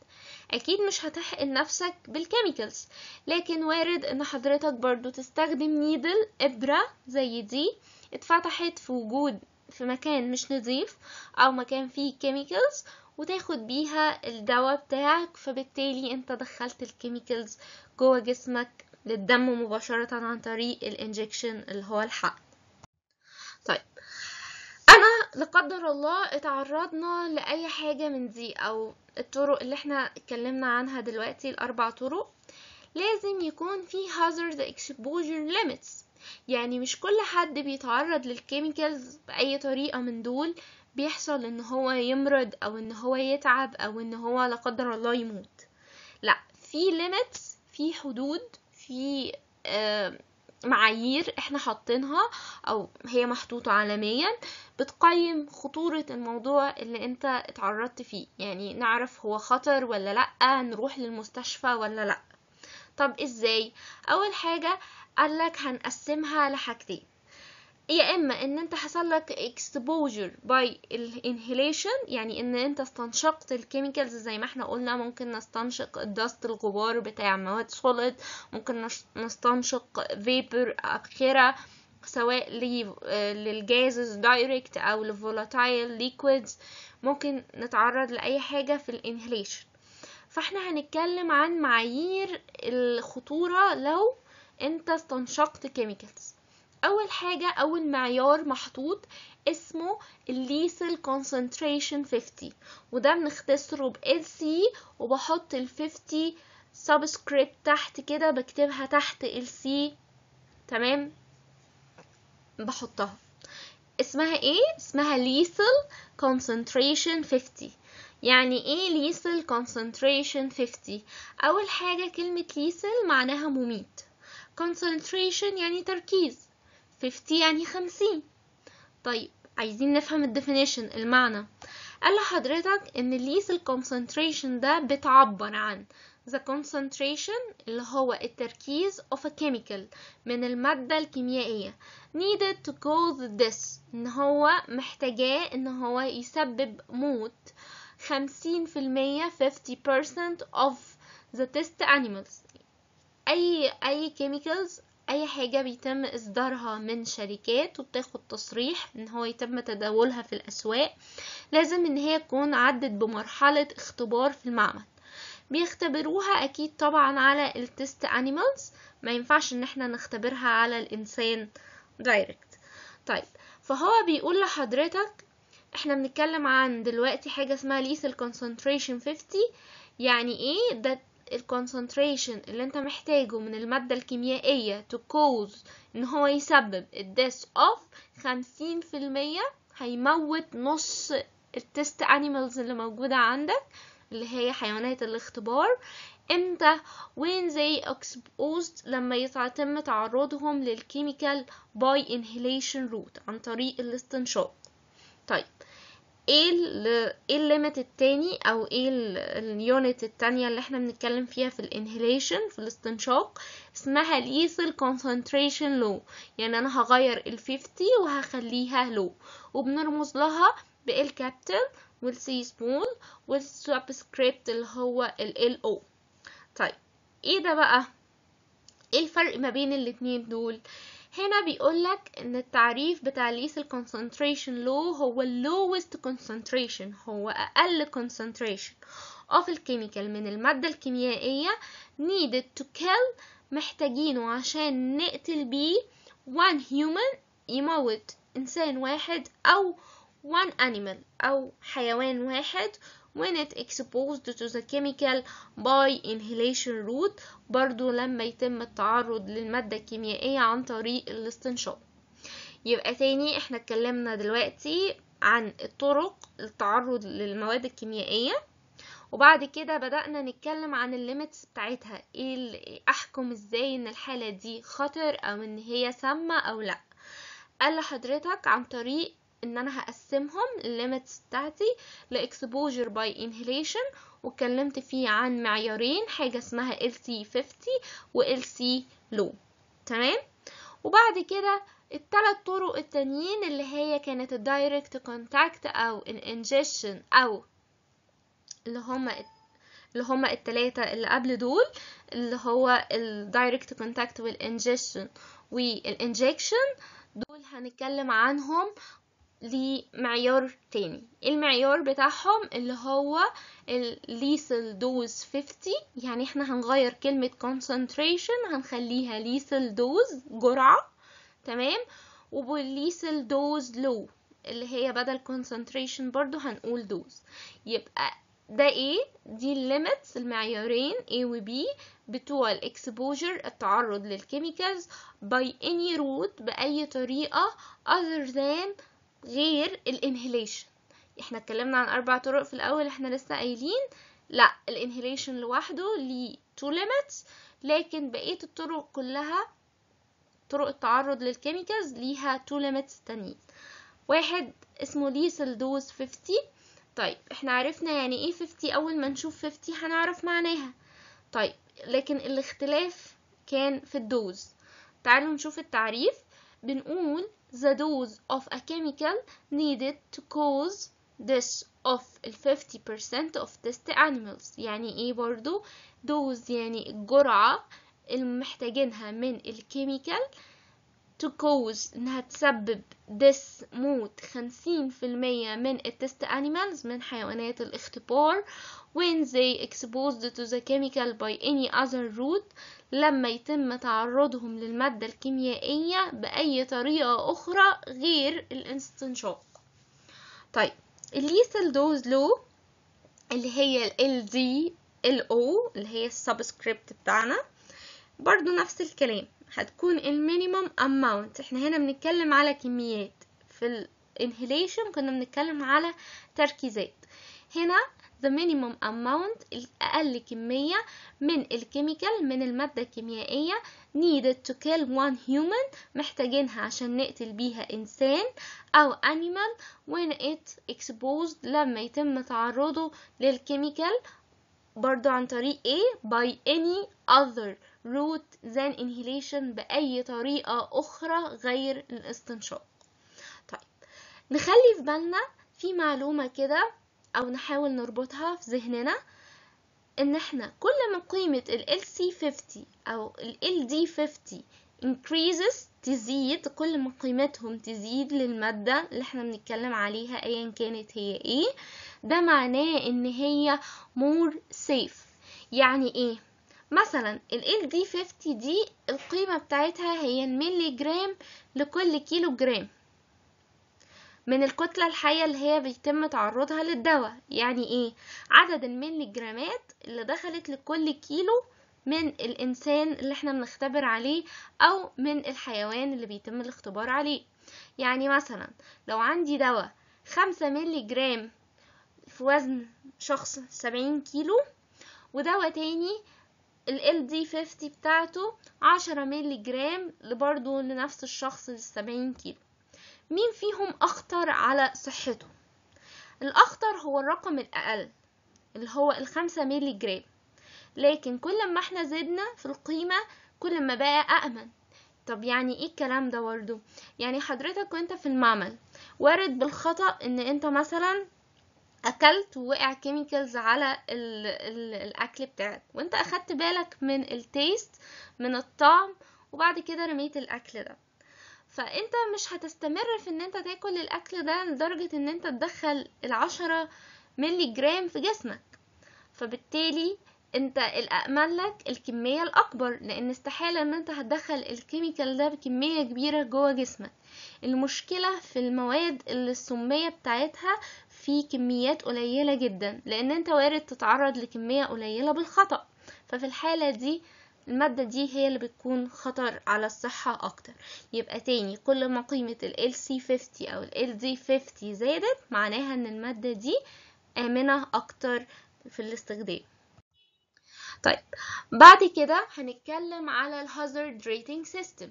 اكيد مش هتحقن نفسك بالكيميكالز لكن وارد ان حضرتك برضو تستخدم نيدل ابرة زي دي اتفتحت في وجود في مكان مش نظيف او مكان فيه كيميكلز وتاخد بيها الدواء بتاعك فبالتالي انت دخلت الكيميكلز جوه جسمك للدم مباشرة عن طريق الانجكشن اللي هو الحق طيب انا لقدر الله اتعرضنا لاي حاجة من دي او الطرق اللي احنا اتكلمنا عنها دلوقتي الاربع طرق لازم يكون في hazard exposure limits يعني مش كل حد بيتعرض للكيميكالز بأي طريقة من دول بيحصل ان هو يمرض او ان هو يتعب او ان هو لا قدر الله يموت لا في ليميتس في حدود في معايير احنا حاطينها او هي محطوطة عالميا بتقيم خطورة الموضوع اللي انت اتعرضت فيه يعني نعرف هو خطر ولا لأ نروح للمستشفى ولا لأ طب ازاي اول حاجة قال لك هنقسمها لحاجتين يا اما ان انت حصل لك اكسبوجر باي الانهيليشن يعني ان انت استنشقت الكيميكالز زي ما احنا قلنا ممكن نستنشق الدست الغبار بتاع مواد سوليد ممكن نستنشق فيبر اخره سواء للجازز دايركت او لفولاتايل ليكويدز ممكن نتعرض لاي حاجه في الانهيليشن فاحنا هنتكلم عن معايير الخطوره لو انت استنشقت كيميكالز اول حاجه اول معيار محطوط اسمه الليسل كونسنتريشن 50 وده بنختصره ب سي وبحط ال 50 سبسكريبت تحت كده بكتبها تحت ال سي تمام بحطها اسمها ايه اسمها ليسل كونسنتريشن 50 يعني ايه ليسل كونسنتريشن 50 اول حاجه كلمه ليسل معناها مميت concentration يعني تركيز 50 يعني 50 طيب عايزين نفهم definition المعنى قال لحضرتك ان ليس concentration ده بتعبر عن the concentration اللي هو التركيز of a chemical من المادة الكيميائية needed to cause this ان هو محتاجاه ان هو يسبب موت 50% 50% of the test animals اي اي كيميكلز اي حاجه بيتم اصدارها من شركات وبتاخد تصريح ان هو يتم تداولها في الاسواق لازم ان هي تكون عدت بمرحله اختبار في المعمل بيختبروها اكيد طبعا على التست انيمالز ما ينفعش ان احنا نختبرها على الانسان دايركت طيب فهو بيقول لحضرتك احنا بنتكلم عن دلوقتي حاجه اسمها ليثل كونسنتريشن 50 يعني ايه ده ال concentration اللي انت محتاجه من المادة الكيميائية to cause ان هو يسبب الديث اوف خمسين في المية هيموت نص التست انيمالز اللي موجودة عندك اللي هي حيوانات الاختبار امتى وين زي اكسبوزد لما يتم تعرضهم للكيميكال باي inhalation روت عن طريق الاستنشاق طيب ايه ايه الليميت التاني او ايه اليونت التانية اللي احنا بنتكلم فيها في الانهيليشن في الاستنشاق اسمها ليثل كونسنتريشن لو يعني انا هغير الفيفتي وهخليها لو وبنرمز لها بالكابتن والسي سبون والسبسكريبت اللي هو ال او طيب ايه ده بقى ايه الفرق ما بين الاتنين دول هنا بيقولك ان التعريف بتاع ليس الكونسنتريشن لو هو اللوست كونسنتريشن هو اقل كونسنتريشن of الكيميكال من المادة الكيميائية needed to kill محتاجينه عشان نقتل بيه one human يموت انسان واحد او one animal او حيوان واحد when it exposed to the chemical by inhalation route برضو لما يتم التعرض للمادة الكيميائية عن طريق الاستنشاق يبقى تاني احنا اتكلمنا دلوقتي عن الطرق التعرض للمواد الكيميائية وبعد كده بدأنا نتكلم عن الليميتس بتاعتها ايه احكم ازاي ان الحالة دي خطر او ان هي سامة او لا قال لحضرتك عن طريق ان انا هقسمهم الليميتس بتاعتي لاكسبوجر باي انهيليشن واتكلمت فيه عن معيارين حاجه اسمها LC50 و LC low تمام وبعد كده التلات طرق التانيين اللي هي كانت الدايركت كونتاكت او الانجيشن او اللي هما اللي هما التلاتة اللي قبل دول اللي هو الدايركت كونتاكت والانجيشن والانجكشن دول هنتكلم عنهم لمعيار تاني المعيار بتاعهم اللي هو lethal دوز 50 يعني احنا هنغير كلمة concentration هنخليها lethal دوز جرعة تمام وبالليثل دوز لو اللي هي بدل concentration برضو هنقول دوز يبقى ده ايه دي الليميتس المعيارين A و B بتوع الاكسبوجر التعرض للكيميكالز by any route بأي طريقة other than غير الانهيليشن احنا اتكلمنا عن اربع طرق في الاول احنا لسه قايلين لا الانهيليشن لوحده ليه تو ليميتس لكن بقيه الطرق كلها طرق التعرض للكيميكالز ليها تو ليميتس تانيين واحد اسمه ليسل دوز 50 طيب احنا عرفنا يعني ايه 50 اول ما نشوف 50 هنعرف معناها طيب لكن الاختلاف كان في الدوز تعالوا نشوف التعريف بنقول the dose of a chemical needed to cause this of ال 50% of test animals يعني ايه برضو dose يعني الجرعة اللي محتاجينها من الكيميكال to cause انها تسبب this موت 50% من التست animals من حيوانات الاختبار when they exposed to the chemical by any other route لما يتم تعرضهم للمادة الكيميائية بأي طريقة أخرى غير الاستنشاق طيب الليسل دوز لو اللي هي ال دي ال او اللي هي السبسكريبت بتاعنا برضو نفس الكلام هتكون المينيموم اماونت احنا هنا بنتكلم على كميات في الانهيليشن كنا بنتكلم على تركيزات هنا the minimum amount الأقل كمية من الكيميكال من المادة الكيميائية needed to kill one human محتاجينها عشان نقتل بيها إنسان أو animal when it exposed لما يتم تعرضه للكيميكال برضو عن طريق A by any other route than inhalation بأي طريقة أخرى غير الاستنشاق طيب نخلي في بالنا في معلومة كده أو نحاول نربطها في ذهننا إن إحنا كل ما قيمة ال LC50 أو ال LD50 increases تزيد كل ما قيمتهم تزيد للمادة اللي احنا بنتكلم عليها ايا كانت هي ايه ده معناه ان هي more safe يعني ايه مثلا ال LD50 دي القيمة بتاعتها هي الملي جرام لكل كيلو جرام من الكتلة الحية اللي هي بيتم تعرضها للدواء يعني ايه عدد من الجرامات اللي دخلت لكل كيلو من الإنسان اللي احنا بنختبر عليه أو من الحيوان اللي بيتم الاختبار عليه يعني مثلا لو عندي دواء خمسة ملي جرام في وزن شخص سبعين كيلو ودواء تاني ال دي 50 بتاعته عشرة ملي جرام لبرضه لنفس الشخص السبعين كيلو مين فيهم أخطر على صحته الأخطر هو الرقم الأقل اللي هو الخمسة ميلي جرام لكن كل ما احنا زدنا في القيمة كل ما بقى أأمن طب يعني ايه الكلام ده برضه يعني حضرتك وانت في المعمل وارد بالخطأ ان انت مثلا اكلت ووقع كيميكالز على ال ال الاكل بتاعك وانت اخدت بالك من التيست من الطعم وبعد كده رميت الاكل ده فانت مش هتستمر في ان انت تاكل الاكل ده لدرجة ان انت تدخل العشرة ملي جرام في جسمك فبالتالي انت الامن لك الكمية الاكبر لان استحالة ان انت هتدخل الكيميكال ده بكمية كبيرة جوه جسمك المشكلة في المواد اللي السمية بتاعتها في كميات قليلة جدا لان انت وارد تتعرض لكمية قليلة بالخطأ ففي الحالة دي المادة دي هي اللي بتكون خطر على الصحة أكتر يبقى تاني كل ما قيمة ال LC50 أو ال LD50 زادت معناها إن المادة دي آمنة أكتر في الاستخدام طيب بعد كده هنتكلم على Hazard Rating سيستم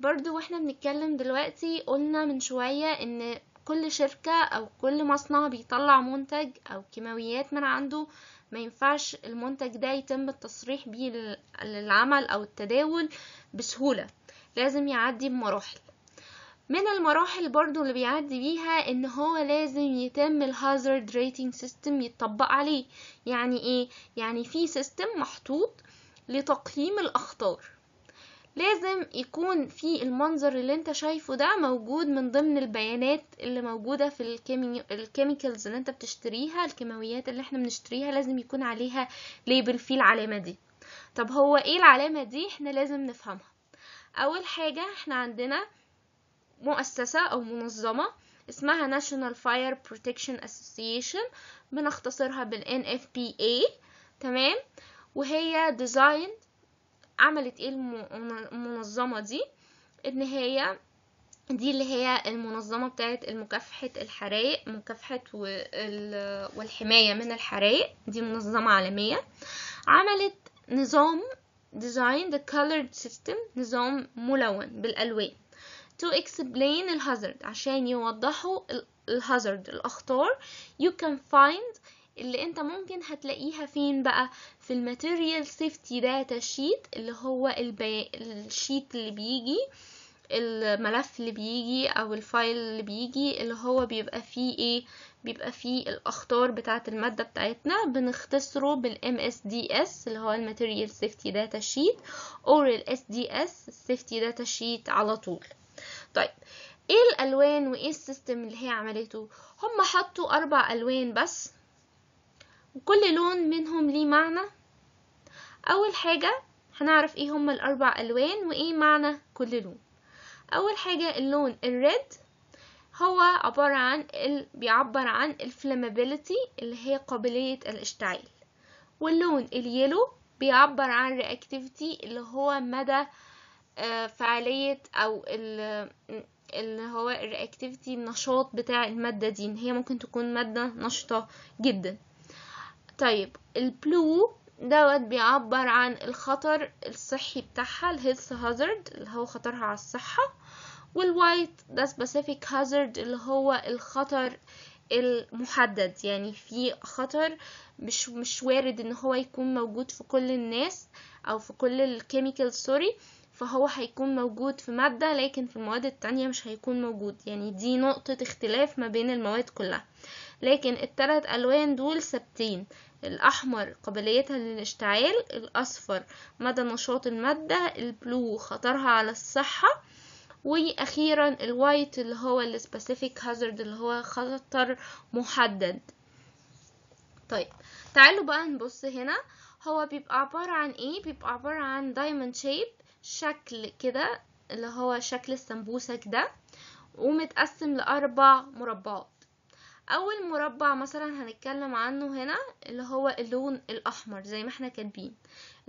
برضو واحنا بنتكلم دلوقتي قلنا من شوية ان كل شركة او كل مصنع بيطلع منتج او كيماويات من عنده ما ينفعش المنتج ده يتم التصريح بيه للعمل أو التداول بسهولة لازم يعدي بمراحل من المراحل برضو اللي بيعدي بيها ان هو لازم يتم الهازارد ريتنج سيستم يتطبق عليه يعني ايه يعني في سيستم محطوط لتقييم الاخطار لازم يكون في المنظر اللي انت شايفه ده موجود من ضمن البيانات اللي موجودة في الكيمي... الكيميكالز اللي انت بتشتريها الكيماويات اللي احنا بنشتريها لازم يكون عليها ليبل فيه العلامة دي طب هو ايه العلامة دي احنا لازم نفهمها اول حاجة احنا عندنا مؤسسة او منظمة اسمها National Fire Protection Association بنختصرها بال NFPA تمام وهي designed عملت ايه المنظمة دي ان هي دي اللي هي المنظمة بتاعه المكافحة الحرائق مكافحة والحماية من الحرائق دي منظمة عالمية عملت نظام design the colored system نظام ملون بالألوان to explain hazard عشان يوضحوا الهازارد الأخطار you can find اللي انت ممكن هتلاقيها فين بقى في الماتيريال سيفتي داتا شيت اللي هو البي... الشيت اللي بيجي الملف اللي بيجي او الفايل اللي بيجي اللي هو بيبقى فيه ايه بيبقى فيه الاخطار بتاعه الماده بتاعتنا بنختصره بالام اس دي اس اللي هو الماتيريال سيفتي داتا شيت او الاس دي اس السيفتي داتا شيت على طول طيب ايه الالوان وايه السيستم اللي هي عملته هم حطوا اربع الوان بس وكل لون منهم ليه معنى أول حاجة هنعرف ايه هما الأربع ألوان وايه معنى كل لون أول حاجة اللون الريد هو عبارة عن ال... بيعبر عن الفلامابيلتي اللي هي قابلية الاشتعال واللون اليلو بيعبر عن رياكتيفيتي اللي هو مدى آه، فعالية أو اللي هو الرياكتيفيتي النشاط بتاع المادة دي إن هي ممكن تكون مادة نشطة جدا طيب البلو دوت بيعبر عن الخطر الصحي بتاعها الهيلث هازارد اللي هو خطرها على الصحة والوايت ده سبيسيفيك هازارد اللي هو الخطر المحدد يعني في خطر مش مش وارد ان هو يكون موجود في كل الناس او في كل الكيميكال سوري فهو هيكون موجود في مادة لكن في المواد التانية مش هيكون موجود يعني دي نقطة اختلاف ما بين المواد كلها لكن الثلاث ألوان دول ثابتين الأحمر قابليتها للاشتعال الأصفر مدى نشاط المادة البلو خطرها على الصحة وأخيرا الوايت اللي هو السبيسيفيك هازارد اللي هو خطر محدد طيب تعالوا بقى نبص هنا هو بيبقى عبارة عن ايه بيبقى عبارة عن دايموند شيب شكل كده اللي هو شكل السمبوسك ده ومتقسم لأربع مربعات اول مربع مثلا هنتكلم عنه هنا اللي هو اللون الاحمر زي ما احنا كاتبين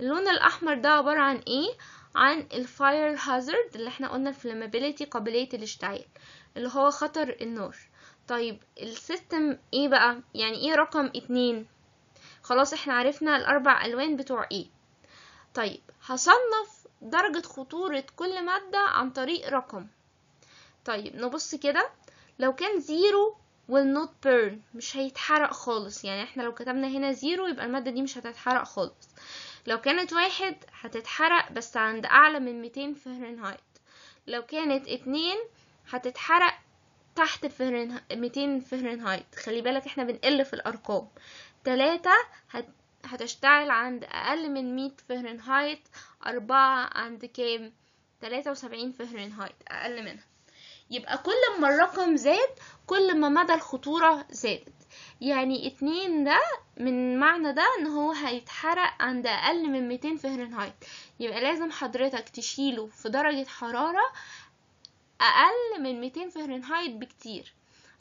اللون الاحمر ده عباره عن ايه عن الفاير هازارد اللي احنا قلنا الفلامابيليتي قابليه الاشتعال اللي هو خطر النار طيب السيستم ايه بقى يعني ايه رقم اتنين خلاص احنا عرفنا الاربع الوان بتوع ايه طيب هصنف درجة خطورة كل مادة عن طريق رقم طيب نبص كده لو كان زيرو will not burn مش هيتحرق خالص يعني احنا لو كتبنا هنا زيرو يبقى المادة دي مش هتتحرق خالص لو كانت واحد هتتحرق بس عند أعلى من 200 فهرنهايت لو كانت اتنين هتتحرق تحت فهرنها... 200 فهرنهايت خلي بالك احنا بنقل في الأرقام تلاتة هت... هتشتعل عند أقل من 100 فهرنهايت أربعة عند كام؟ 73 فهرنهايت أقل منها يبقى كل ما الرقم زاد كل ما مدى الخطورة زادت يعني اتنين ده من معنى ده ان هو هيتحرق عند اقل من 200 فهرنهايت يبقى لازم حضرتك تشيله في درجة حرارة اقل من 200 فهرنهايت بكتير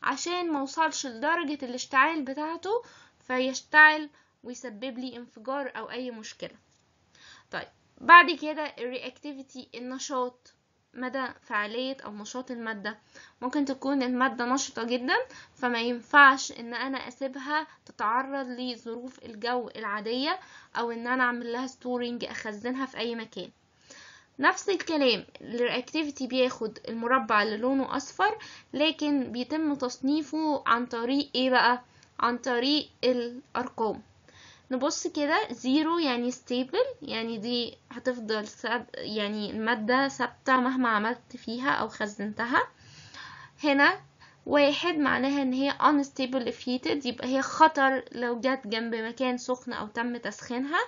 عشان موصلش لدرجة الاشتعال بتاعته فيشتعل ويسبب لي انفجار او اي مشكلة طيب بعد كده الرياكتيفيتي النشاط مدى فعالية أو نشاط المادة ممكن تكون المادة نشطة جدا فما ينفعش إن أنا أسيبها تتعرض لظروف الجو العادية أو إن أنا أعمل لها ستورينج أخزنها في أي مكان نفس الكلام الرياكتيفيتي بياخد المربع اللي لونه أصفر لكن بيتم تصنيفه عن طريق إيه بقى؟ عن طريق الأرقام نبص كده زيرو يعني ستيبل يعني دي هتفضل يعني المادة ثابتة مهما عملت فيها أو خزنتها هنا واحد معناها ان هي unstable if يبقى هي خطر لو جت جنب مكان سخن او تم تسخينها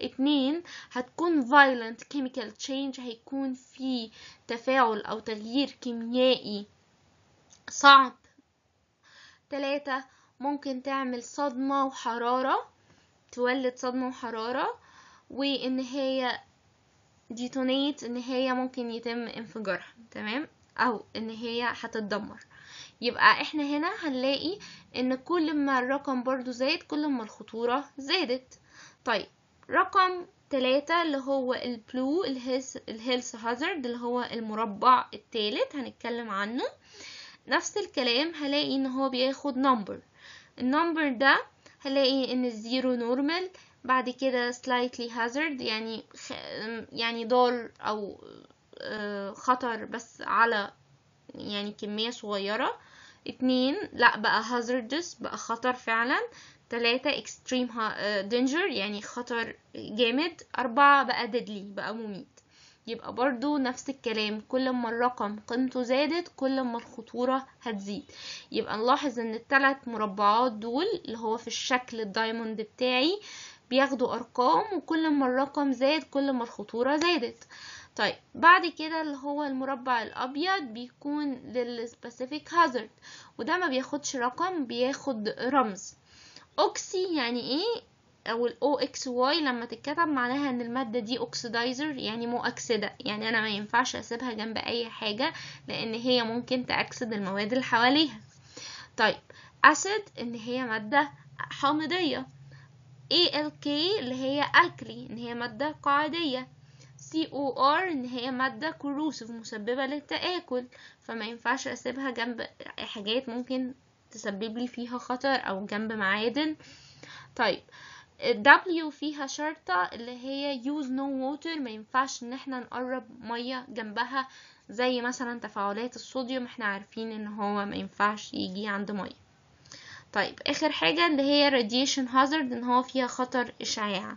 اتنين هتكون violent chemical change هيكون في تفاعل او تغيير كيميائي صعب تلاتة ممكن تعمل صدمة وحرارة تولد صدمة وحرارة وإن هي ديتونيت إن هي ممكن يتم انفجارها تمام أو إن هي هتتدمر يبقى احنا هنا هنلاقي ان كل ما الرقم برضو زاد كل ما الخطورة زادت طيب رقم تلاتة اللي هو البلو الهيلث هازارد اللي هو المربع التالت هنتكلم عنه نفس الكلام هلاقي ان هو بياخد نمبر النمبر ده هلاقي ان الزيرو نورمال بعد كده slightly hazard يعني يعني ضار او آه، خطر بس على يعني كمية صغيرة اتنين لا بقى hazardous بقى خطر فعلا تلاتة extreme آه، danger يعني خطر جامد أربعة بقى deadly بقى مميت يبقى برضو نفس الكلام كل ما الرقم قيمته زادت كل ما الخطورة هتزيد يبقى نلاحظ ان الثلاث مربعات دول اللي هو في الشكل الدايموند بتاعي بياخدوا ارقام وكل ما الرقم زاد كل ما الخطورة زادت طيب بعد كده اللي هو المربع الابيض بيكون للسبيسيفيك هازارد وده ما بياخدش رقم بياخد رمز اوكسي يعني ايه او ال واي لما تتكتب معناها ان المادة دي اوكسيدايزر يعني مؤكسدة يعني انا ما ينفعش اسيبها جنب اي حاجة لان هي ممكن تأكسد المواد اللي حواليها طيب أسيد ان هي مادة حامضية ALK اللي هي ألكلي ان هي مادة قاعدية COR ان هي مادة كروسيف مسببة للتآكل فما ينفعش اسيبها جنب حاجات ممكن تسبب لي فيها خطر او جنب معادن طيب W فيها شرطة اللي هي use no water ما ينفعش ان احنا نقرب مية جنبها زي مثلا تفاعلات الصوديوم احنا عارفين ان هو ما ينفعش يجي عند مية طيب اخر حاجة اللي هي radiation hazard ان هو فيها خطر اشعاع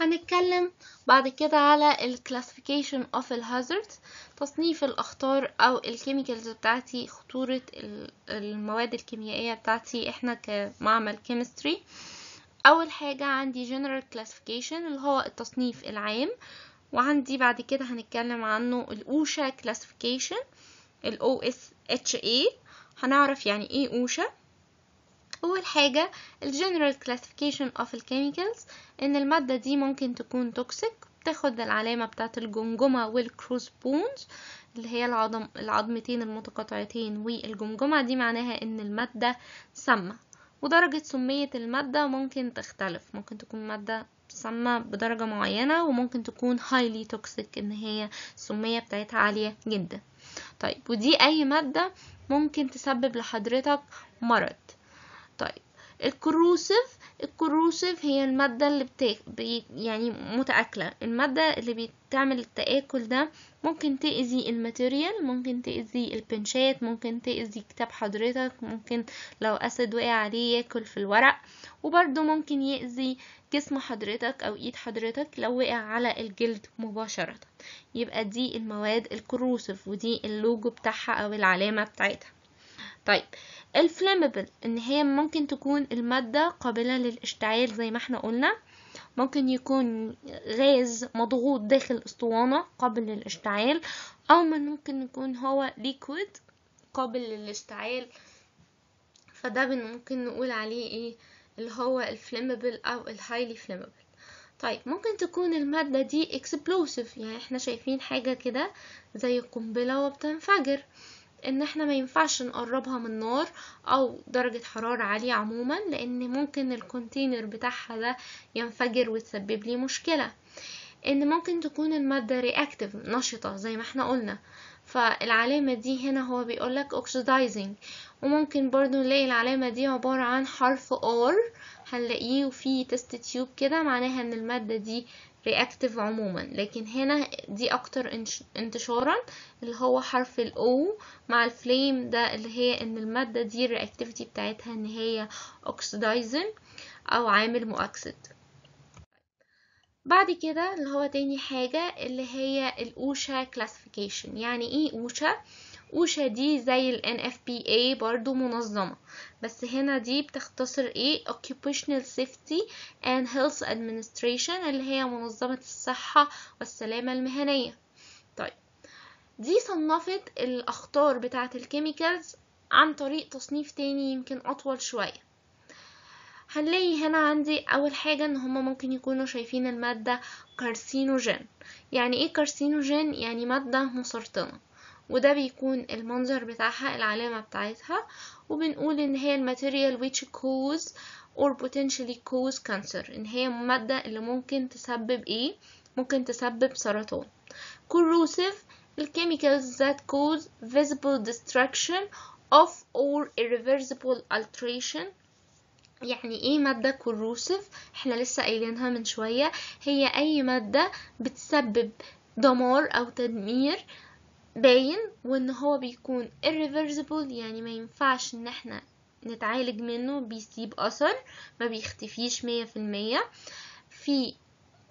هنتكلم بعد كده على ال classification of the hazards تصنيف الأخطار أو الكيميكالز بتاعتي خطورة المواد الكيميائية بتاعتي احنا كمعمل كيمستري اول حاجة عندي general classification اللي هو التصنيف العام وعندي بعد كده هنتكلم عنه الاوشا classification ال OSHA هنعرف يعني ايه اوشا اول حاجة ال general classification of the chemicals ان المادة دي ممكن تكون توكسيك بتاخد العلامة بتاعت الجمجمة والكروس بونز اللي هي العظم العظمتين المتقاطعتين والجمجمة دي معناها ان المادة سامة ودرجة سمية المادة ممكن تختلف ممكن تكون مادة تسمى بدرجة معينة وممكن تكون highly toxic ان هي السمية بتاعتها عالية جدا طيب ودي اي مادة ممكن تسبب لحضرتك مرض طيب الكروسيف الكروسيف هي المادة اللي بتاك... بي... يعني متآكلة المادة اللي بتعمل التآكل ده ممكن تأذي الماتيريال ممكن تأذي البنشات ممكن تأذي كتاب حضرتك ممكن لو أسد وقع عليه ياكل في الورق وبرده ممكن يأذي جسم حضرتك أو إيد حضرتك لو وقع على الجلد مباشرة يبقى دي المواد الكروسيف ودي اللوجو بتاعها أو العلامة بتاعتها طيب الفلامبل ان هي ممكن تكون المادة قابلة للاشتعال زي ما احنا قلنا ممكن يكون غاز مضغوط داخل اسطوانة قابل للاشتعال او من ممكن يكون هو ليكويد قابل للاشتعال فده ممكن نقول عليه ايه اللي هو الفلامبل او الهايلي فلامبل طيب ممكن تكون المادة دي اكسبلوسيف يعني احنا شايفين حاجة كده زي القنبلة وبتنفجر ان احنا ما ينفعش نقربها من النار او درجة حرارة عالية عموما لان ممكن الكونتينر بتاعها ده ينفجر وتسبب لي مشكلة ان ممكن تكون المادة رياكتيف نشطة زي ما احنا قلنا فالعلامة دي هنا هو بيقولك oxidizing وممكن برضو نلاقي العلامة دي عبارة عن حرف R هنلاقيه وفيه تيست تيوب كده معناها ان المادة دي رياكتيف عموما لكن هنا دي اكتر انتشارا اللي هو حرف ال مع الفليم ده اللي هي ان المادة دي الرياكتيفيتي بتاعتها ان هي oxidizing او عامل مؤكسد بعد كده اللي هو تاني حاجة اللي هي الأوشا كلاسيفيكيشن يعني ايه أوشا؟ اوشا دي زي ال NFPA برضو منظمة بس هنا دي بتختصر ايه Occupational Safety and Health Administration اللي هي منظمة الصحة والسلامة المهنية طيب دي صنفت الأخطار بتاعة الكيميكالز عن طريق تصنيف تاني يمكن أطول شوية هنلاقي هنا عندي أول حاجة إن هما ممكن يكونوا شايفين المادة كارسينوجين يعني إيه كارسينوجين؟ يعني مادة مسرطنة وده بيكون المنظر بتاعها العلامة بتاعتها وبنقول ان هي الماتيريال which cause or potentially cause cancer ان هي المادة اللي ممكن تسبب ايه ممكن تسبب سرطان corrosive الكيميكالز that cause visible destruction of or irreversible alteration يعني ايه مادة كروسف احنا لسه قايلينها من شوية هي اي مادة بتسبب دمار او تدمير باين وان هو بيكون irreversible يعني ما ينفعش ان احنا نتعالج منه بيسيب اثر ما بيختفيش مية في المية في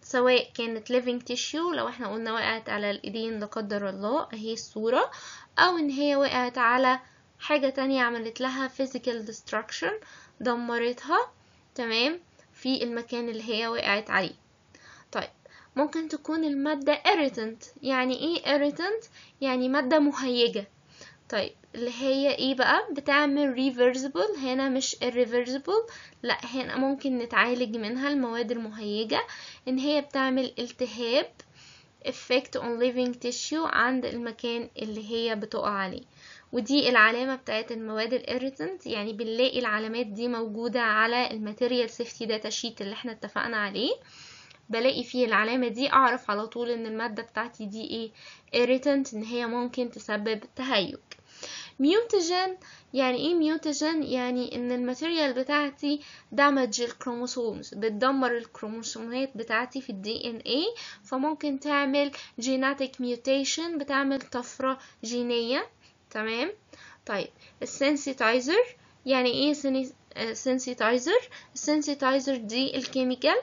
سواء كانت living tissue لو احنا قلنا وقعت على الايدين لا قدر الله اهي الصورة او ان هي وقعت على حاجة تانية عملت لها physical destruction دمرتها تمام في المكان اللي هي وقعت عليه طيب ممكن تكون المادة irritant يعني ايه irritant يعني مادة مهيجة طيب اللي هي ايه بقى بتعمل reversible هنا مش irreversible لا هنا ممكن نتعالج منها المواد المهيجة ان هي بتعمل التهاب effect on living tissue عند المكان اللي هي بتقع عليه ودي العلامة بتاعت المواد الإيريتنت يعني بنلاقي العلامات دي موجودة على الماتيريال سيفتي داتا شيت اللي احنا اتفقنا عليه بلاقي فيه العلامة دي أعرف على طول إن المادة بتاعتي دي إيه irritant إن هي ممكن تسبب تهيج ميوتجين يعني ايه ميوتجين يعني ان الماتيريال بتاعتي دامج الكروموسومز بتدمر الكروموسومات بتاعتي في الدي ان اي فممكن تعمل جيناتيك ميوتيشن بتعمل طفرة جينية تمام طيب السنسيتايزر يعني ايه سنسيتايزر آه، السنسيتايزر دي الكيميكال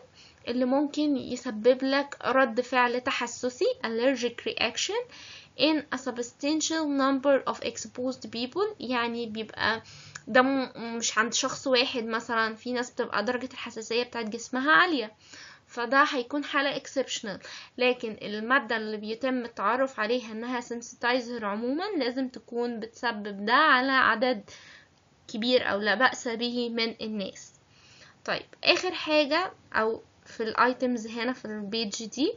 اللي ممكن يسبب لك رد فعل تحسسي allergic reaction in a substantial number of exposed people يعني بيبقى ده مش عند شخص واحد مثلا في ناس بتبقى درجة الحساسية بتاعت جسمها عالية فده هيكون حالة exceptional لكن المادة اللي بيتم التعرف عليها انها sensitizer عموما لازم تكون بتسبب ده على عدد كبير او لا بأس به من الناس طيب اخر حاجة او في الايتمز هنا في البيج دي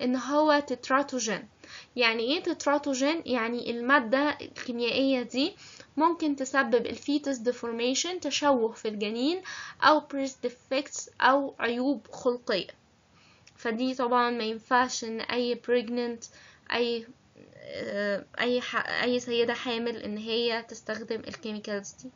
ان هو تتراتوجين يعني ايه تتراتوجين يعني الماده الكيميائيه دي ممكن تسبب الفيتس ديفورميشن تشوه في الجنين او بريس ديفكتس او عيوب خلقيه فدي طبعا ما ينفعش ان اي بريجننت اي آه، اي اي سيده حامل ان هي تستخدم الكيميكالز دي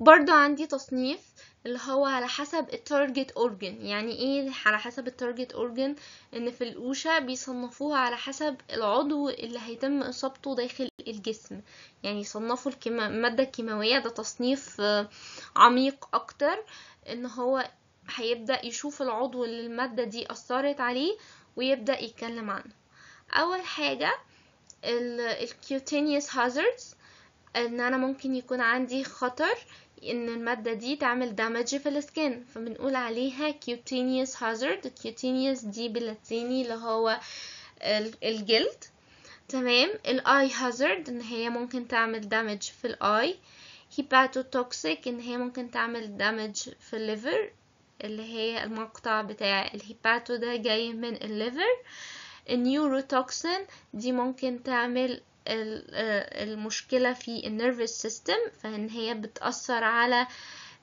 برضو عندي تصنيف اللي هو على حسب التارجت اورجن يعني ايه على حسب التارجت اورجن ان في الأوشة بيصنفوها على حسب العضو اللي هيتم اصابته داخل الجسم يعني يصنفوا الكيما... المادة الكيماوية ده تصنيف آه، عميق اكتر ان هو هيبدأ يشوف العضو اللي المادة دي اثرت عليه ويبدأ يتكلم عنه اول حاجة الكيوتينيوس هازاردز ان انا ممكن يكون عندي خطر إن المادة دي تعمل دامج في السكين فبنقول عليها cutaneous hazard cutaneous دي باللاتيني اللي هو الجلد تمام الاي hazard إن هي ممكن تعمل دامج في الاي hepatotoxic إن هي ممكن تعمل دامج في الليفر اللي هي المقطع بتاع الهيباتو ده جاي من الليفر النيوروتوكسين دي ممكن تعمل آه، المشكلة في النيرفس سيستم فإن هي بتأثر على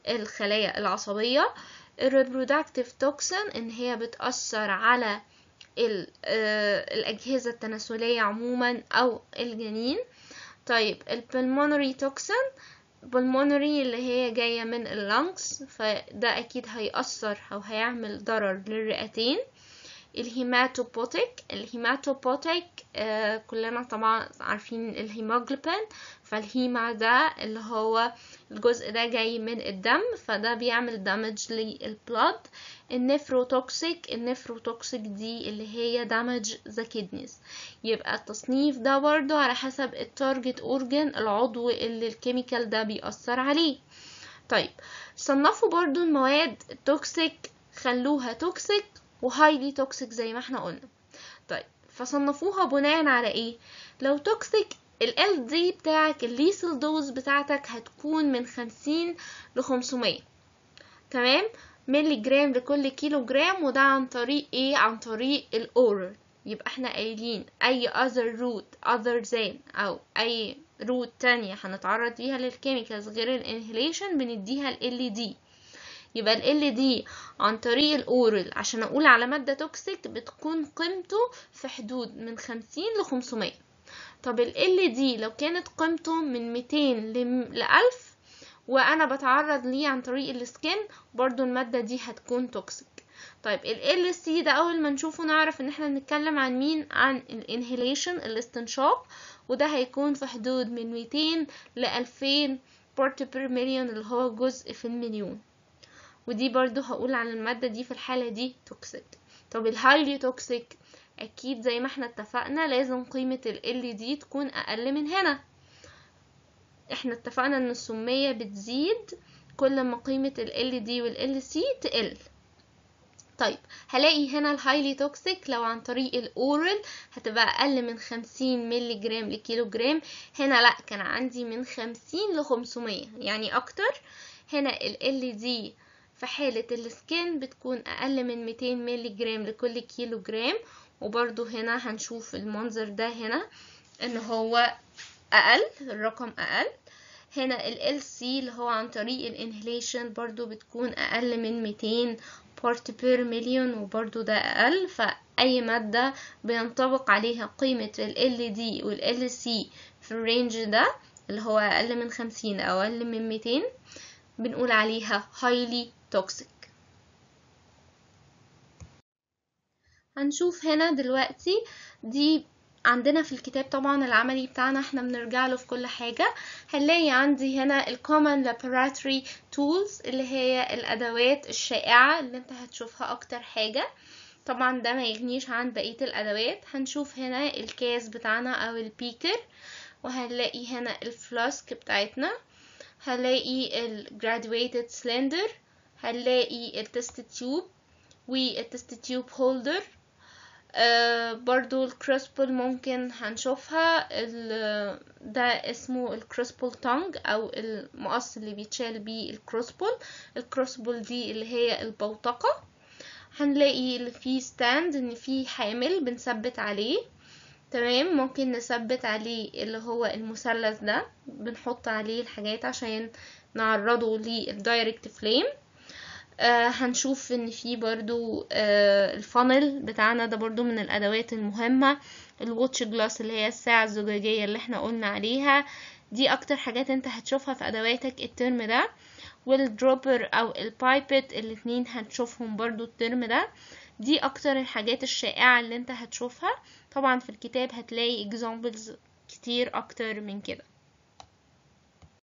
الخلايا العصبية الريبرودكتيف توكسن إن هي بتأثر على آه، الأجهزة التناسلية عموما أو الجنين طيب البلمونري توكسن بلمونري اللي هي جاية من اللنجز فده أكيد هيأثر أو هيعمل ضرر للرئتين الهيماتوبوتيك الهيماتوبوتيك آه، كلنا طبعا عارفين الهيموجلوبين فالهيما ده اللي هو الجزء ده جاي من الدم فده بيعمل دامج للبلد النفروتوكسيك النفروتوكسيك دي اللي هي دامج ذا كيدنيز يبقى التصنيف ده برضو على حسب التارجت اورجن العضو اللي الكيميكال ده بيأثر عليه طيب صنفوا برضو المواد التوكسيك خلوها توكسيك وهايلي توكسيك زي ما احنا قلنا طيب فصنفوها بناء على ايه لو توكسيك ال LD بتاعك الليسل دوز بتاعتك هتكون من خمسين لخمسمية تمام ملي جرام لكل كيلو جرام وده عن طريق ايه عن طريق الاورال يبقى احنا قايلين اي other route other than او اي روت تانية هنتعرض ليها للكيميكالز غير الانهيليشن بنديها ال دي يبقى ال دي عن طريق الاورال عشان اقول على مادة توكسيك بتكون قيمته في حدود من خمسين لخمسمية طب ال دي لو كانت قيمته من ل لألف وانا بتعرض ليه عن طريق السكن برضو المادة دي هتكون توكسيك طيب ال سي ده اول ما نشوفه نعرف ان احنا بنتكلم عن مين عن الانهيليشن الاستنشاق وده هيكون في حدود من 200 ل 2000 بارت بير مليون اللي هو جزء في المليون ودي برضو هقول عن المادة دي في الحالة دي توكسيك طب الهايلي توكسيك أكيد زي ما احنا اتفقنا لازم قيمة ال دي تكون أقل من هنا احنا اتفقنا ان السمية بتزيد كل ما قيمة ال دي وال سي تقل طيب هلاقي هنا الهايلي توكسيك لو عن طريق الاورال هتبقى اقل من 50 ميلي جرام لكيلو جرام هنا لا كان عندي من 50 ل 500 يعني اكتر هنا ال دي في حالة السكين بتكون أقل من 200 ميلي جرام لكل كيلو جرام وبرضو هنا هنشوف المنظر ده هنا ان هو أقل الرقم أقل هنا ال LC اللي هو عن طريق الانهليشن برضو بتكون أقل من 200 بارت بير مليون وبرضو ده أقل فأي مادة بينطبق عليها قيمة ال LD وال LC في الرينج ده اللي هو أقل من 50 أو أقل من 200 بنقول عليها highly توكسيك هنشوف هنا دلوقتي دي عندنا في الكتاب طبعا العملي بتاعنا احنا بنرجع له في كل حاجة هنلاقي عندي هنا ال common laboratory tools اللي هي الأدوات الشائعة اللي انت هتشوفها أكتر حاجة طبعا ده ما يغنيش عن بقية الأدوات هنشوف هنا الكاس بتاعنا أو البيكر وهنلاقي هنا الفلاسك بتاعتنا هنلاقي ال graduated cylinder هنلاقي التست تيوب والتست تيوب هولدر برضو الكريسبل ممكن هنشوفها ده اسمه الكريسبل تونج او المقص اللي بيتشال بيه الكريسبل الكريسبل دي اللي هي البوتقة هنلاقي اللي فيه ستاند ان فيه حامل بنثبت عليه تمام ممكن نثبت عليه اللي هو المثلث ده بنحط عليه الحاجات عشان نعرضه للدايركت فليم آه هنشوف ان في برضو آه الفانل بتاعنا ده برضو من الادوات المهمة الواتش جلاس اللي هي الساعة الزجاجية اللي احنا قلنا عليها دي اكتر حاجات انت هتشوفها في ادواتك الترم ده والدروبر او البايبت الاتنين هتشوفهم برضو الترم ده دي اكتر الحاجات الشائعة اللي انت هتشوفها طبعا في الكتاب هتلاقي اكزامبلز كتير اكتر من كده